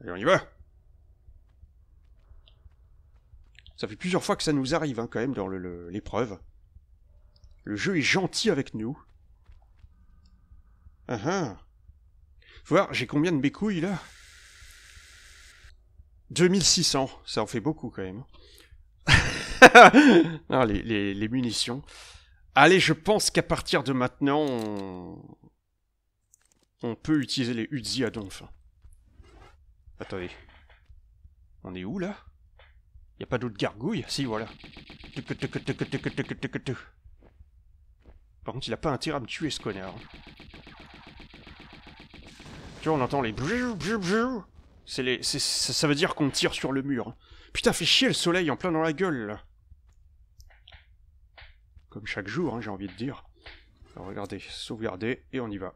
Allez, on y va. Ça fait plusieurs fois que ça nous arrive hein, quand même dans l'épreuve. le jeu est gentil avec nous. Uh -huh. Faut voir, j'ai combien de bécouilles là 2600, ça en fait beaucoup quand même. *laughs* les, les, munitions. Allez, je pense qu'à partir de maintenant, on... peut utiliser les Uzi à donf. Attendez. On est où là y a pas d'autre gargouille Si, voilà. Par contre, il a pas intérêt à me tuer, ce connard on entend les... C'est les... Ça veut dire qu'on tire sur le mur. Putain, fait chier le soleil en plein dans la gueule, Comme chaque jour, hein, j'ai envie de dire. Alors, regardez, sauvegarder, et on y va.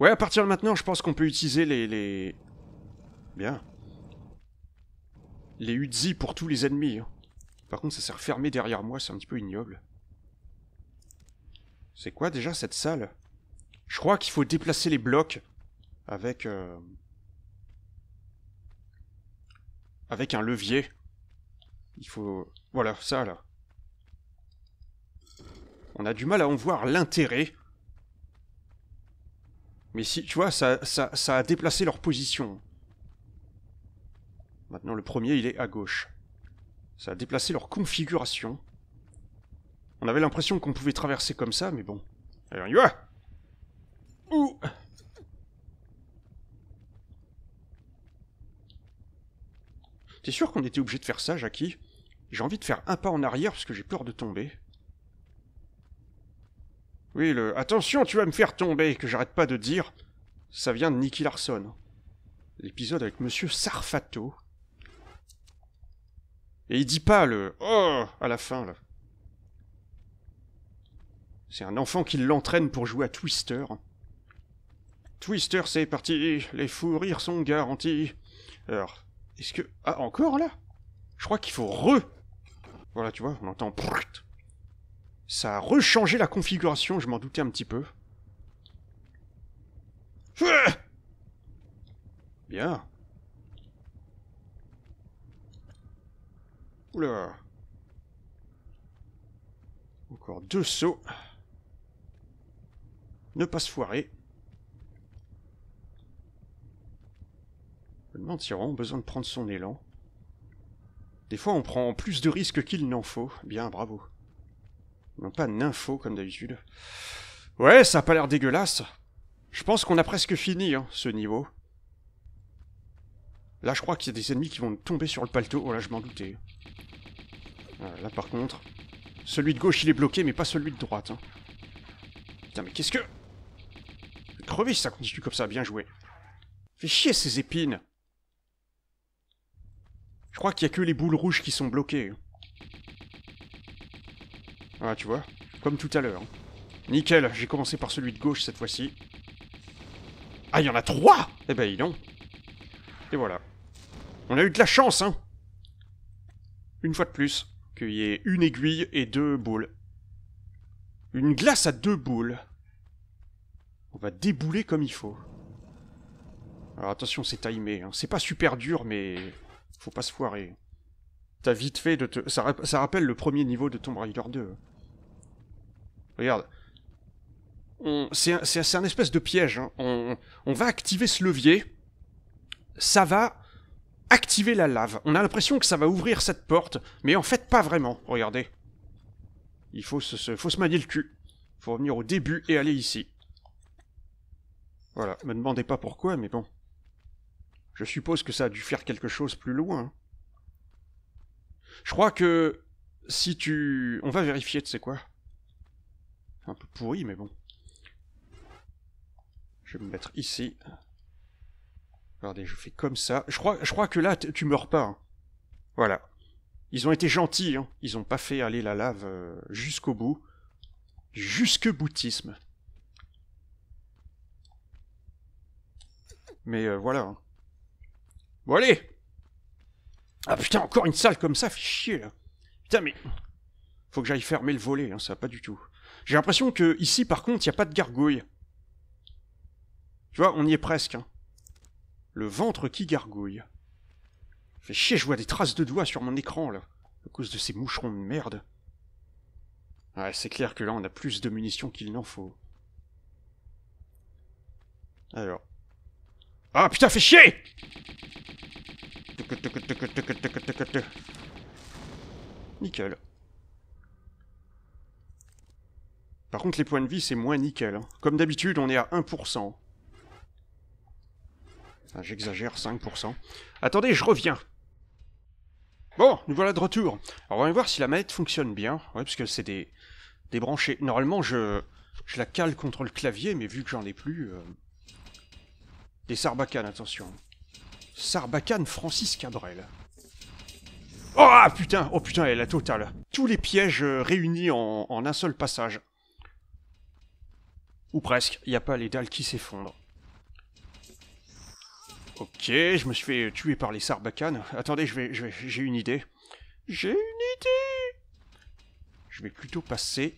Ouais, à partir de maintenant, je pense qu'on peut utiliser les... les... Bien. Les Uzi pour tous les ennemis. Hein. Par contre, ça s'est refermé derrière moi, c'est un petit peu ignoble. C'est quoi déjà cette salle Je crois qu'il faut déplacer les blocs avec, euh, avec un levier. Il faut... Voilà, ça là. On a du mal à en voir l'intérêt. Mais si, tu vois, ça, ça, ça a déplacé leur position. Maintenant, le premier, il est à gauche. Ça a déplacé leur configuration. On avait l'impression qu'on pouvait traverser comme ça, mais bon. Allez, on y va Ouh T'es sûr qu'on était obligé de faire ça, Jackie J'ai envie de faire un pas en arrière parce que j'ai peur de tomber. Oui, le « Attention, tu vas me faire tomber !» que j'arrête pas de dire, ça vient de Nicky Larson. L'épisode avec Monsieur Sarfato. Et il dit pas le « Oh !» à la fin, là. C'est un enfant qui l'entraîne pour jouer à Twister. Twister, c'est parti, les fous rires sont garantis. Alors, est-ce que... Ah, encore là Je crois qu'il faut re... Voilà, tu vois, on entend... Ça a rechangé la configuration, je m'en doutais un petit peu. Ah! Bien. Oula. Encore deux sauts. Ne pas se foirer. Le me a besoin de prendre son élan. Des fois, on prend plus de risques qu'il n'en faut. Bien, bravo. Non pas d'infos, comme d'habitude. Ouais, ça a pas l'air dégueulasse. Je pense qu'on a presque fini, hein, ce niveau. Là, je crois qu'il y a des ennemis qui vont tomber sur le paletot. Oh là, je m'en doutais. Euh, là, par contre... Celui de gauche, il est bloqué, mais pas celui de droite. Hein. Putain, mais qu'est-ce que... crevis ça continue comme ça. Bien joué. Fais chier ces épines je crois qu'il y a que les boules rouges qui sont bloquées. Ah, tu vois Comme tout à l'heure. Hein. Nickel, j'ai commencé par celui de gauche cette fois-ci. Ah, il y en a trois Eh ben, il non. Et voilà. On a eu de la chance, hein Une fois de plus, qu'il y ait une aiguille et deux boules. Une glace à deux boules. On va débouler comme il faut. Alors attention, c'est timé. Hein. C'est pas super dur, mais faut pas se foirer. T'as vite fait de te... Ça, rappelle le premier niveau de Tomb Raider 2. Regarde. C'est un, espèce de piège. Hein. On, va activer ce levier. Ça va activer la lave. On a l'impression que ça va ouvrir cette porte, mais en fait pas vraiment, regardez. Il faut se, faut se manier le cul. Faut revenir au début et aller ici. Voilà, me demandez pas pourquoi, mais bon. Je suppose que ça a dû faire quelque chose plus loin. Je crois que si tu... On va vérifier, tu sais quoi. Un peu pourri, mais bon. Je vais me mettre ici. Regardez, je fais comme ça. Je crois, je crois que là, tu meurs pas. Hein. Voilà. Ils ont été gentils, hein. Ils ont pas fait aller la lave euh, jusqu'au bout. Jusque boutisme. Mais euh, voilà. Hein. Bon, allez Ah putain, encore une salle comme ça, fait chier, là. Putain, mais... Faut que j'aille fermer le volet, hein, ça, pas du tout. J'ai l'impression que ici, par contre, il a pas de gargouille. Tu vois, on y est presque. Hein. Le ventre qui gargouille. Fait chier, je vois des traces de doigts sur mon écran, là. À cause de ces moucherons de merde. Ouais, c'est clair que là, on a plus de munitions qu'il n'en faut. Alors, ah putain, fais chier Nickel. Par contre, les points de vie, c'est moins nickel. Hein. Comme d'habitude, on est à 1%. J'exagère, 5%. Attendez, je reviens. Bon, nous voilà de retour. Alors, on va voir si la manette fonctionne bien. Ouais, parce que c'est des... des Normalement, je... je la cale contre le clavier, mais vu que j'en ai plus... Euh, des sarbacanes, attention. Sarbacane Francis Cabrel. Oh ah, putain, oh putain, elle a totale. Tous les pièges euh, réunis en, un seul passage. Ou presque, il n'y a pas les dalles qui s'effondrent. Ok, je me suis fait tuer par les sarbacanes. Attendez, je vais, j'ai une idée. J'ai une idée Je vais plutôt passer...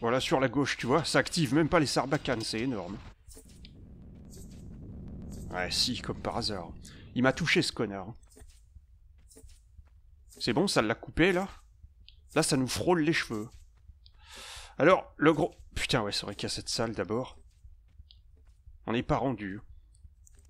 Voilà, sur la gauche, tu vois, ça active même pas les sarbacanes, c'est énorme. Ouais, si, comme par hasard. Il m'a touché, ce connard. C'est bon, ça l'a coupé, là Là, ça nous frôle les cheveux. Alors, le gros... Putain, ouais, ça aurait a cette salle, d'abord. On n'est pas rendu.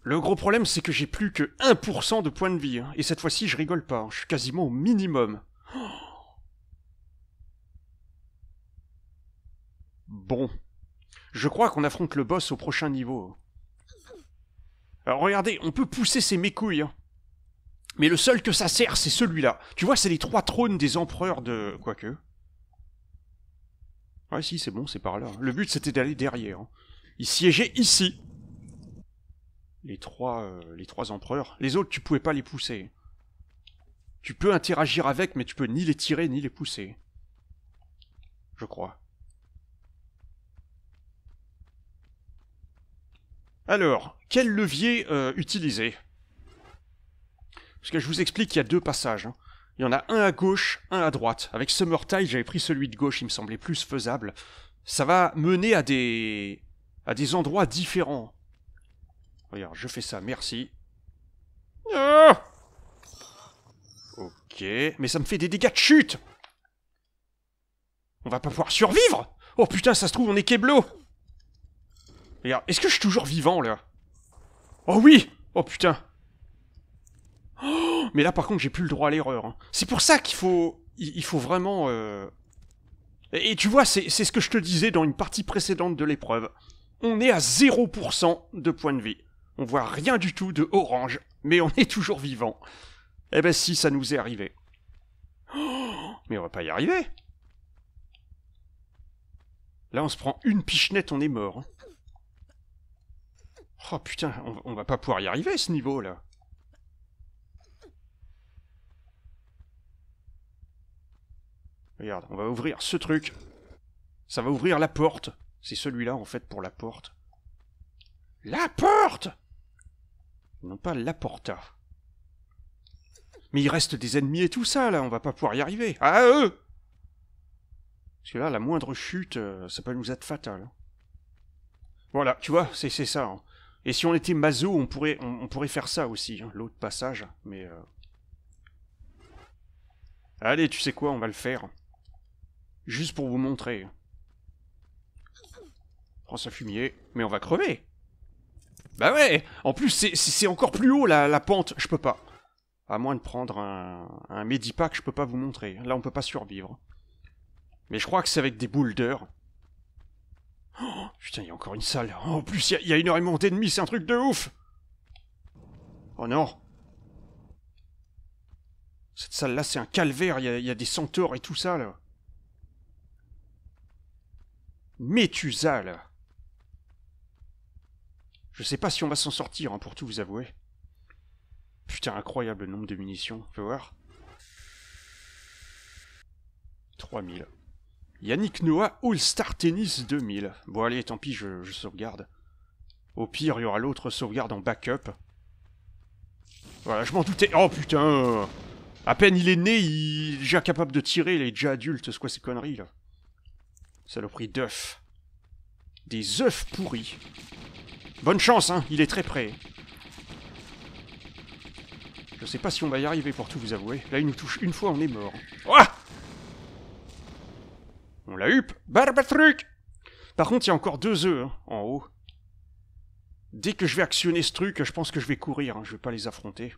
Le gros problème, c'est que j'ai plus que 1% de points de vie. Hein. Et cette fois-ci, je rigole pas. Hein. Je suis quasiment au minimum. *gasps* bon. Je crois qu'on affronte le boss au prochain niveau regardez, on peut pousser ces mécouilles. Hein. Mais le seul que ça sert, c'est celui-là. Tu vois, c'est les trois trônes des empereurs de... Quoique. Ouais, si, c'est bon, c'est par là. Le but, c'était d'aller derrière. Hein. Ils siégeaient ici. Les trois, euh, les trois empereurs. Les autres, tu pouvais pas les pousser. Tu peux interagir avec, mais tu peux ni les tirer, ni les pousser. Je crois. Alors, quel levier euh, utiliser Parce que je vous explique qu'il y a deux passages. Hein. Il y en a un à gauche, un à droite. Avec Summertide, j'avais pris celui de gauche, il me semblait plus faisable. Ça va mener à des... à des endroits différents. Regarde, je fais ça, merci. Ah ok, mais ça me fait des dégâts de chute On va pas pouvoir survivre Oh putain, ça se trouve, on est Keblo Regarde, est-ce que je suis toujours vivant, là Oh oui Oh putain oh, Mais là, par contre, j'ai plus le droit à l'erreur. Hein. C'est pour ça qu'il faut... Il faut vraiment... Euh, et, tu vois, c'est ce que je te disais dans une partie précédente de l'épreuve. On est à 0% de points de vie. On voit rien du tout de orange, mais on *laughs* est toujours vivant. Eh ben si, ça nous est arrivé. Oh, mais on va pas y arriver Là, on se prend une pichenette, on est mort. Hein. Oh putain, on, va pas pouvoir y arriver ce niveau là. Regarde, on va ouvrir ce truc. Ça va ouvrir la porte. C'est celui-là en fait pour la porte. La porte Non pas la porta. Mais il reste des ennemis et tout ça là, on va pas pouvoir y arriver. Ah, eux Parce que là, la moindre chute, euh, ça peut nous être fatal. Hein. Voilà, tu vois, c'est ça. Hein. Et si on était Mazou, on pourrait, on, pourrait faire ça aussi, hein, l'autre passage, mais... Euh. Allez, tu sais quoi, on va le faire. Juste pour vous montrer. Prends oh, sa fumier, mais on va crever Bah ouais En plus, c'est encore plus haut la, pente, je peux pas. À moins de prendre un, un Medipack, je peux pas vous montrer. Là, on peut pas survivre. Mais je crois que c'est avec des boulders. Oh, putain, il y a encore une salle. Oh, en plus, il y, une a énormément d'ennemis, c'est un truc de ouf Oh non Cette salle-là, c'est un calvaire, il y, a des centaures et tout ça, là. Métusa, Je sais pas si on va s'en sortir, hein, pour tout vous avouer. Putain, incroyable le nombre de munitions, on peut voir. 3000. Yannick Noah All-Star Tennis 2000. Bon allez, tant pis, je, sauvegarde. Au pire, il y aura l'autre sauvegarde en backup. Voilà, je m'en doutais. Oh putain À peine il est né, il est déjà capable de tirer, il est déjà adulte. C'est quoi ces conneries là Saloperie d'œufs. Des œufs pourris. Bonne chance, hein, il est très près. Je sais pas si on va y arriver pour tout vous avouer. Là, il nous touche une fois, on est mort. Ah on la huppe truc. Par contre, il y a encore deux œufs hein, en haut. Dès que je vais actionner ce truc, je pense que je vais courir. Hein. je vais pas les affronter.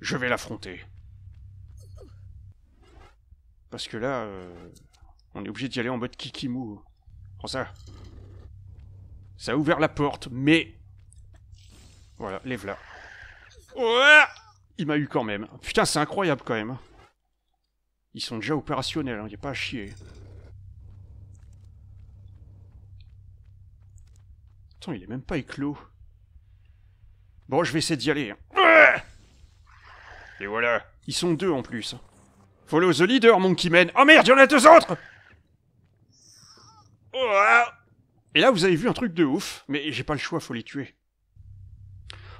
Je vais l'affronter. Parce que là, euh, on est obligé d'y aller en mode kikimou. Prends ça. Ça a ouvert la porte, mais... Voilà, lève-la. Il m'a eu quand même. Putain, c'est incroyable quand même. Ils sont déjà opérationnels, il hein, y a pas à chier. Attends, il est même pas éclos. Bon, je vais essayer d'y aller. Hein. Et voilà. Ils sont deux en plus. Follow the leader, Monkey Man. Oh merde, il y en a deux autres Et là, vous avez vu un truc de ouf. Mais j'ai pas le choix, faut les tuer.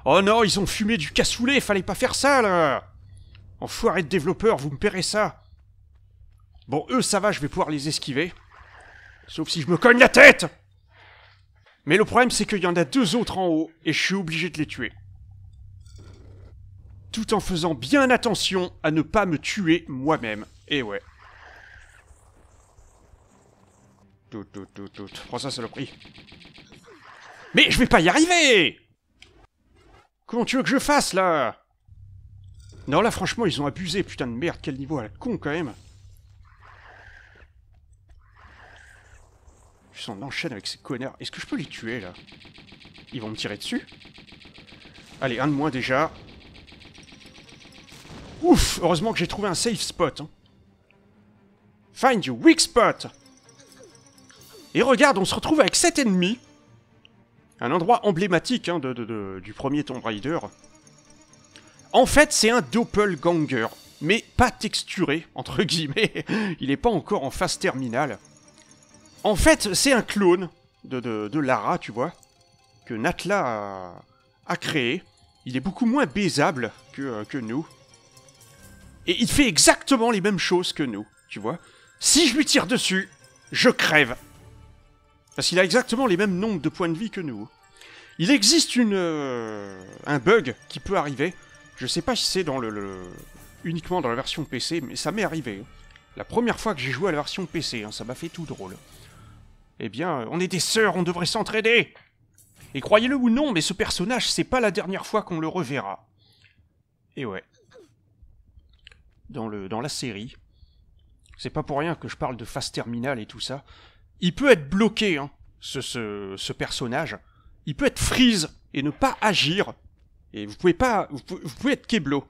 Oh non, ils ont fumé du cassoulet, fallait pas faire ça, là Enfoiré de développeur, vous me paierez ça Bon, eux, ça va, je vais pouvoir les esquiver. Sauf si je me cogne la tête Mais le problème, c'est qu'il y en a deux autres en haut, et je suis obligé de les tuer. Tout en faisant bien attention à ne pas me tuer moi-même. Et eh ouais. Tout, tout, tout, tout. Prends ça, saloperie. Mais je vais pas y arriver Comment tu veux que je fasse, là Non, là, franchement, ils ont abusé, putain de merde. Quel niveau à la con, quand même on enchaîne avec ces connards. Est-ce que je peux les tuer, là Ils vont me tirer dessus Allez, un de moins déjà. Ouf Heureusement que j'ai trouvé un safe spot. Hein. Find your weak spot Et regarde, on se retrouve avec cet ennemi. Un endroit emblématique hein, du premier Tomb Raider. En fait, c'est un doppelganger, mais pas texturé, entre guillemets. *laughs* Il n'est pas encore en phase terminale. En fait, c'est un clone de, Lara, tu vois, que Natla a, créé. Il est beaucoup moins baisable euh, que, nous. Et il fait exactement les mêmes choses que nous, tu vois. Si je lui tire dessus, je crève. Parce qu'il a exactement les mêmes nombres de points de vie que nous. Il existe une, euh, un bug qui peut arriver. Je sais pas si c'est dans le, uniquement dans la version PC, mais ça m'est arrivé. La première fois que j'ai joué à la version PC, hein, ça m'a fait tout drôle. Eh bien, on est des sœurs, on devrait s'entraider Et croyez-le ou non, mais ce personnage, c'est pas la dernière fois qu'on le reverra. Et ouais. Dans, le, dans la série. C'est pas pour rien que je parle de phase terminale et tout ça. Il peut être bloqué, hein, ce, personnage. Il peut être freeze et ne pas agir. Et vous pouvez pas... Vous pouvez, être Keblo.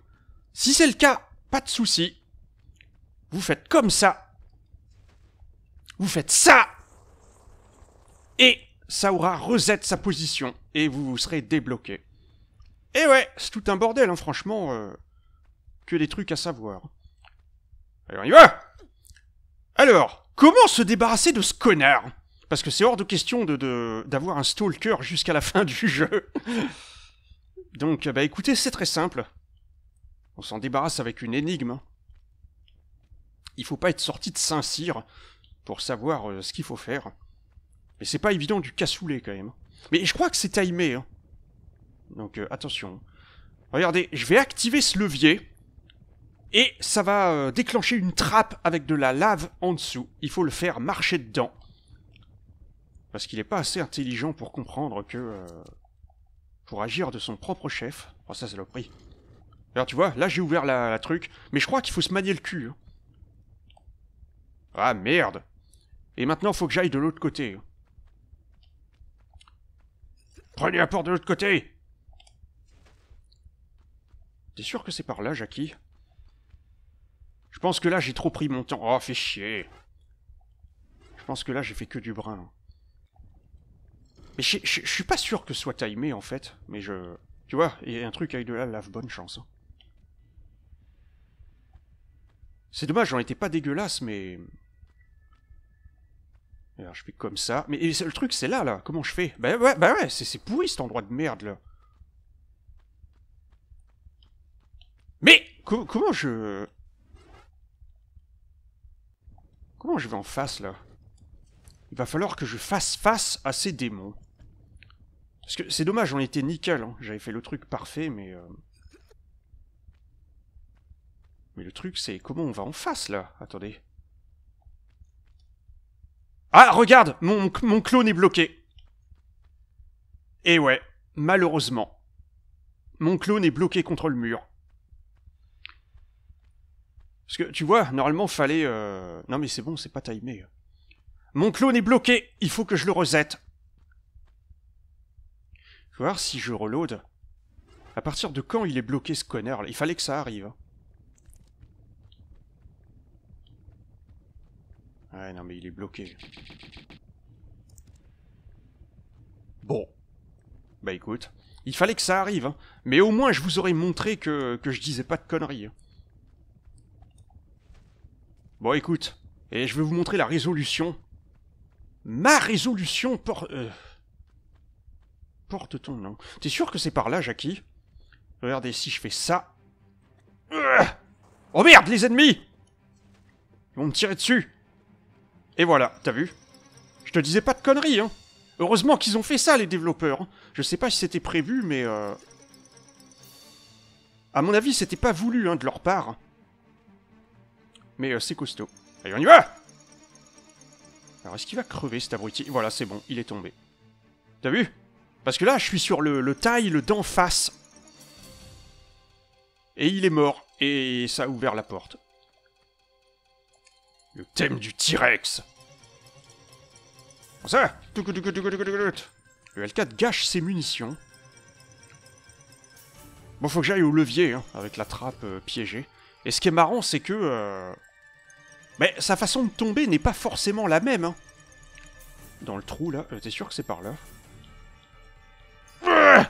Si c'est le cas, pas de souci. Vous faites comme ça. Vous faites ça et ça aura reset sa position et vous, vous serez débloqué. Et eh ouais, c'est tout un bordel, hein, franchement. Euh, que des trucs à savoir. Allez, on y va Alors, comment se débarrasser de ce connard Parce que c'est hors de question de d'avoir un stalker jusqu'à la fin *laughs* du jeu. Donc, bah écoutez, c'est très simple. On s'en débarrasse avec une énigme. Il faut pas être sorti de Saint-Cyr pour savoir euh, ce qu'il faut faire. Mais c'est pas évident du cassoulet quand même. Mais je crois que c'est timé. Hein. Donc euh, attention. Regardez, je vais activer ce levier. Et ça va euh, déclencher une trappe avec de la lave en dessous. Il faut le faire marcher dedans. Parce qu'il n'est pas assez intelligent pour comprendre que... Euh, pour agir de son propre chef. Oh ça c'est le prix. Alors tu vois, là j'ai ouvert la, la, truc. Mais je crois qu'il faut se manier le cul. Hein. Ah merde Et maintenant faut que j'aille de l'autre côté. Hein. Prenez la porte de l'autre côté T'es sûr que c'est par là, Jackie Je pense que là, j'ai trop pris mon temps. Oh, fais chier Je pense que là, j'ai fait que du brin. Mais je suis pas sûr que ce soit timé, en fait. Mais je... Tu vois, il y a un truc avec de la lave, bonne chance. Hein. C'est dommage, j'en étais pas dégueulasse, mais je fais comme ça. Mais le truc c'est là, là. Comment je fais Bah ouais, bah ouais, c'est pourri cet endroit de merde, là. Mais comment je... Comment je vais en face, là Il va falloir que je fasse face à ces démons. Parce que c'est dommage, on était nickel. Hein. J'avais fait le truc parfait, mais... Euh, mais le truc, c'est comment on va en face, là Attendez. Ah, regarde, mon, mon clone est bloqué. Et ouais, malheureusement. Mon clone est bloqué contre le mur. Parce que, tu vois, normalement, fallait... Euh, non, mais c'est bon, c'est pas timé. Mon clone est bloqué Il faut que je le resette. Je vais voir si je reload. À partir de quand il est bloqué, ce connard Il fallait que ça arrive. Ouais, non, mais il est bloqué. Bon. Bah écoute, il fallait que ça arrive. Hein. Mais au moins, je vous aurais montré que, je disais pas de conneries. Bon, écoute. Et je vais vous montrer la résolution. Ma résolution porte... Euh, porte ton nom. T'es sûr que c'est par là, Jackie Regardez, si je fais ça... oh merde, les ennemis Ils vont me tirer dessus et voilà, t'as vu Je te disais pas de conneries, hein Heureusement qu'ils ont fait ça, les développeurs hein. Je sais pas si c'était prévu, mais... Euh... À mon avis, c'était pas voulu, hein, de leur part. Mais euh, c'est costaud. Allez, on y va Alors, est-ce qu'il va crever, cet abruti Voilà, c'est bon, il est tombé. T'as vu Parce que là, je suis sur le, taille, le dent face. Et il est mort. Et ça a ouvert la porte. Le thème du T-Rex ça Le L4 gâche ses munitions. Bon, faut que j'aille au levier, hein, avec la trappe euh, piégée. Et ce qui est marrant, c'est que... Euh, mais sa façon de tomber n'est pas forcément la même. Hein. Dans le trou, là. Euh, t'es sûr que c'est par là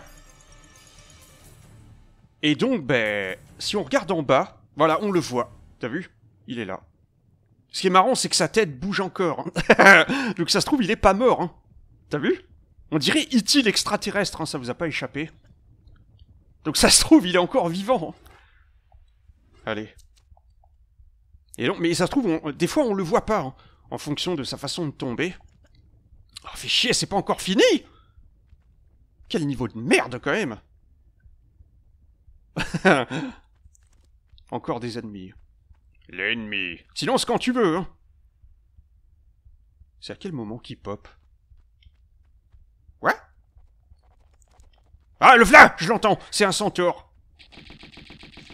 Et donc, ben... Si on regarde en bas, voilà, on le voit. T'as vu Il est là. Ce qui est marrant, c'est que sa tête bouge encore. Hein. *laughs* Donc ça se trouve, il est pas mort. Hein. T'as vu On dirait E.T. extraterrestre. hein, ça vous a pas échappé. Donc ça se trouve, il est encore vivant. Hein. Allez. Et donc, mais ça se trouve, des fois on le voit pas, en fonction de sa façon de tomber. Oh, fais chier, c'est pas encore fini Quel niveau de merde, quand même *laughs* Encore des ennemis. L'ennemi. Silence quand tu veux, hein C'est à quel moment qu'il pop Ouais Ah, le v'là Je l'entends C'est un centaure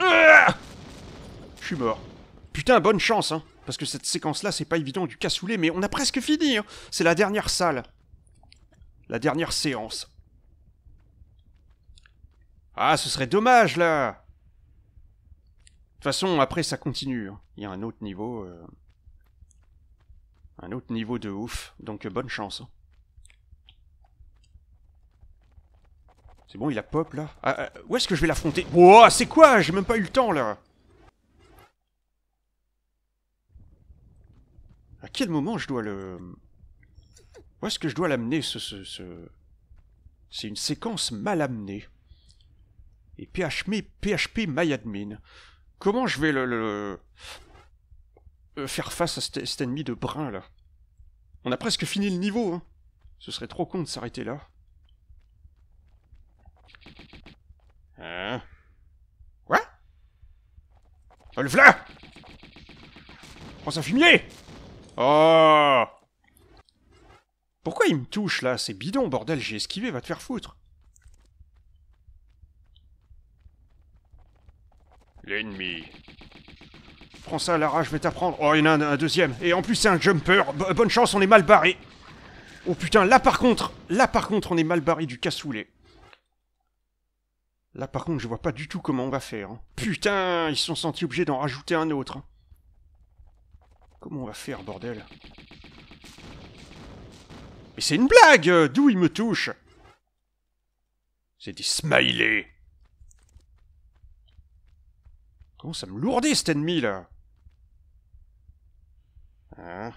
ah Je suis mort. Putain, bonne chance, hein Parce que cette séquence-là, c'est pas évident du cassoulet, mais on a presque fini, hein C'est la dernière salle. La dernière séance. Ah, ce serait dommage, là de toute façon, après, ça continue. Hein. Il y a un autre niveau. Euh, un autre niveau de ouf. Donc, euh, bonne chance. Hein. C'est bon, il a pop, là ah, euh, Où est-ce que je vais l'affronter Oh, c'est quoi J'ai même pas eu le temps, là À quel moment je dois le... Où est-ce que je dois l'amener, ce... C'est une séquence mal amenée. Et PHP, PHP MyAdmin. Comment je vais le, euh, faire face à cet, ennemi de brun, là On a presque fini le niveau, hein Ce serait trop con de s'arrêter là. Hein Quoi oh, Le v'là Prends un fumier Oh, oh Pourquoi il me touche, là C'est bidon, bordel, j'ai esquivé, va te faire foutre L'ennemi. Prends ça, Lara, je vais t'apprendre. Oh, il y en a un, deuxième. Et en plus, c'est un jumper. bonne chance, on est mal barré. Oh putain, là par contre, là par contre, on est mal barré du cassoulet. Là par contre, je vois pas du tout comment on va faire. Hein. Putain, ils se sont sentis obligés d'en rajouter un autre. Hein. Comment on va faire, bordel Mais c'est une blague euh, D'où il me touche C'est des smileys Comment ça me lourdait, cet ennemi là hein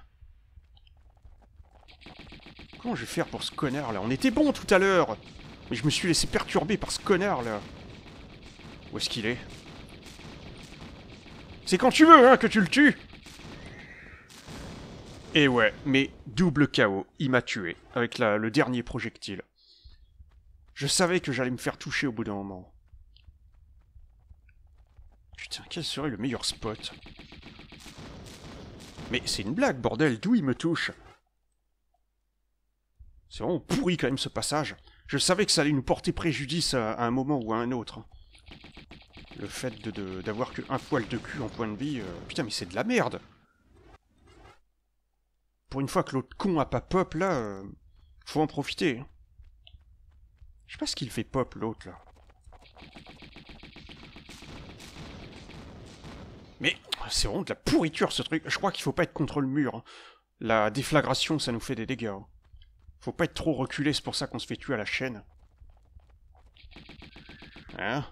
Comment je vais faire pour ce connard là On était bon tout à l'heure Mais je me suis laissé perturber par ce connard là Où est-ce qu'il est, C'est quand tu veux hein que tu le tues Et eh ouais, mais double KO, il m'a tué, avec le dernier projectile. Je savais que j'allais me faire toucher au bout d'un moment. Putain, quel serait le meilleur spot Mais c'est une blague, bordel, d'où il me touche C'est vraiment pourri quand même ce passage. Je savais que ça allait nous porter préjudice à, un moment ou à un autre. Le fait d'avoir de, poil de cul en point de vie, euh, putain mais c'est de la merde Pour une fois que l'autre con a pas pop là, euh, faut en profiter. Hein. Je sais pas ce qu'il fait pop l'autre là. Mais c'est vraiment de la pourriture ce truc. Je crois qu'il faut pas être contre le mur. Hein. La déflagration, ça nous fait des dégâts. Hein. Faut pas être trop reculé, c'est pour ça qu'on se fait tuer à la chaîne. Hein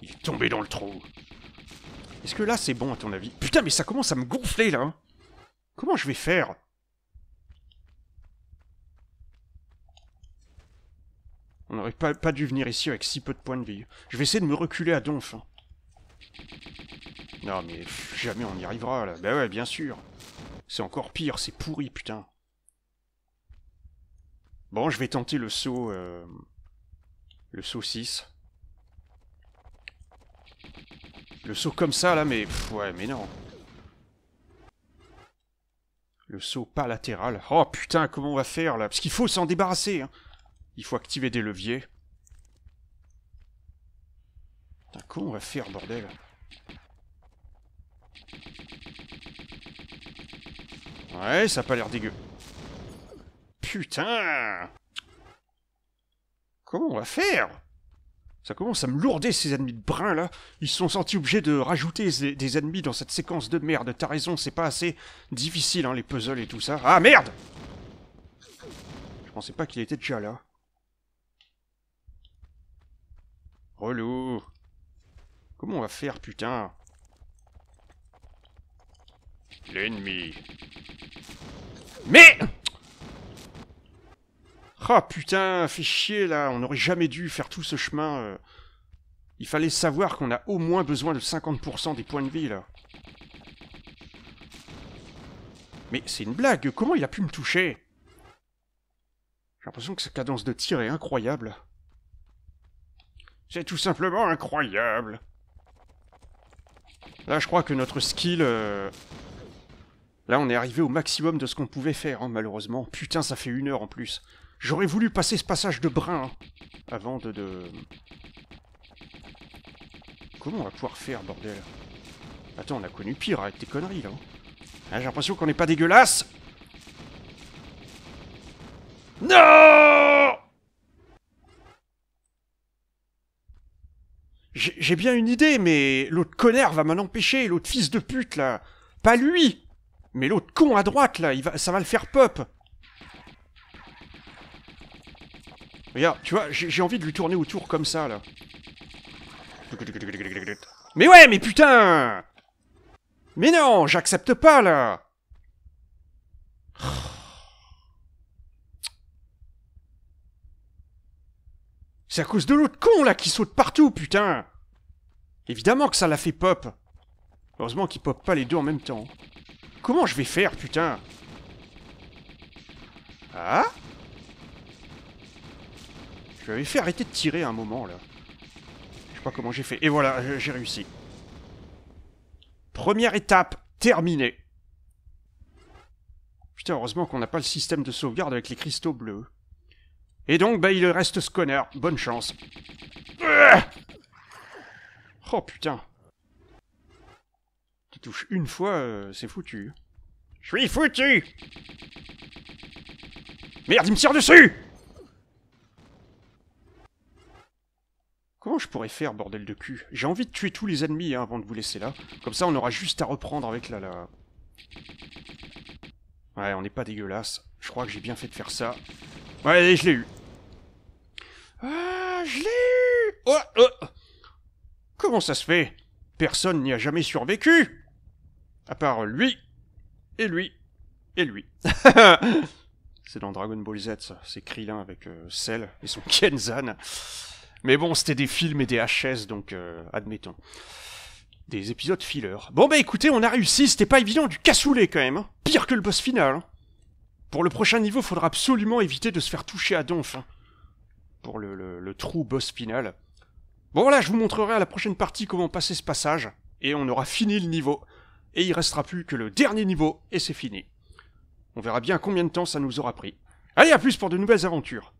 Il est tombé dans le trou. Est-ce que là c'est bon à ton avis Putain mais ça commence à me gonfler là hein. Comment je vais faire On n'aurait pas, dû venir ici avec si peu de points de vie. Je vais essayer de me reculer à donf. Non mais jamais on y arrivera là. Bah ouais, bien sûr. C'est encore pire, c'est pourri, putain. Bon, je vais tenter le saut... Euh, le saut 6. Le saut comme ça, là, mais... ouais, mais non. Le saut pas latéral. Oh, putain, comment on va faire, là Parce qu'il faut s'en débarrasser, hein. Il faut activer des leviers. Comment on va faire, bordel Ouais, ça a pas l'air dégueu. Putain Comment on va faire Ça commence à me lourder ces ennemis de brun là. Ils se sont sentis obligés de rajouter des, ennemis dans cette séquence de merde. T'as raison, c'est pas assez difficile hein, les puzzles et tout ça. Ah merde Je pensais pas qu'il était déjà là. Relou Comment on va faire, putain L'ennemi. Mais Ah putain, fais chier là, on n'aurait jamais dû faire tout ce chemin. Euh. Il fallait savoir qu'on a au moins besoin de 50% des points de vie là. Mais c'est une blague, comment il a pu me toucher J'ai l'impression que sa cadence de tir est incroyable. C'est tout simplement incroyable Là, je crois que notre skill... Euh, là, on est arrivé au maximum de ce qu'on pouvait faire, hein, malheureusement. Putain, ça fait une heure en plus. J'aurais voulu passer ce passage de brin, hein, avant de, Comment on va pouvoir faire, bordel Attends, on a connu pire, avec tes conneries, là. Hein. Ah, j'ai l'impression qu'on n'est pas dégueulasse Non j'ai bien une idée, mais l'autre connard va m'en empêcher, l'autre fils de pute, là. Pas lui Mais l'autre con à droite, là, il va, ça va le faire pop Regarde, tu vois, j'ai envie de lui tourner autour comme ça, là. Mais ouais, mais putain Mais non, j'accepte pas, là oh. C'est à cause de l'autre con, là, qui saute partout, putain Évidemment que ça l'a fait pop Heureusement qu'il pop pas les deux en même temps. Comment je vais faire, putain Ah Je lui avais fait arrêter de tirer à un moment, là. Je sais pas comment j'ai fait. Et voilà, j'ai réussi. Première étape, terminée. Putain, heureusement qu'on n'a pas le système de sauvegarde avec les cristaux bleus. Et donc, bah, il reste ce Bonne chance. Oh putain. Tu touches une fois, euh, c'est foutu. Je suis foutu Merde, il me tire dessus Comment je pourrais faire, bordel de cul J'ai envie de tuer tous les ennemis hein, avant de vous laisser là. Comme ça, on aura juste à reprendre avec la... la... Ouais, on n'est pas dégueulasse. Je crois que j'ai bien fait de faire ça. Ouais, je l'ai eu. Ah, je l'ai eu oh, oh. Comment ça se fait Personne n'y a jamais survécu À part lui, et lui, et lui. *laughs* c'est dans Dragon Ball Z, ça. C'est avec euh, Cell et son *laughs* Kenzan. Mais bon, c'était des films et des HS, donc euh, admettons. Des épisodes filler. Bon bah écoutez, on a réussi, c'était pas évident, du cassoulet quand même. Hein. Pire que le boss final. Hein. Pour le prochain niveau, il faudra absolument éviter de se faire toucher à donf. Hein. pour le, trou boss final. Bon voilà, je vous montrerai à la prochaine partie comment passer ce passage. Et on aura fini le niveau. Et il restera plus que le dernier niveau, et c'est fini. On verra bien combien de temps ça nous aura pris. Allez, à plus pour de nouvelles aventures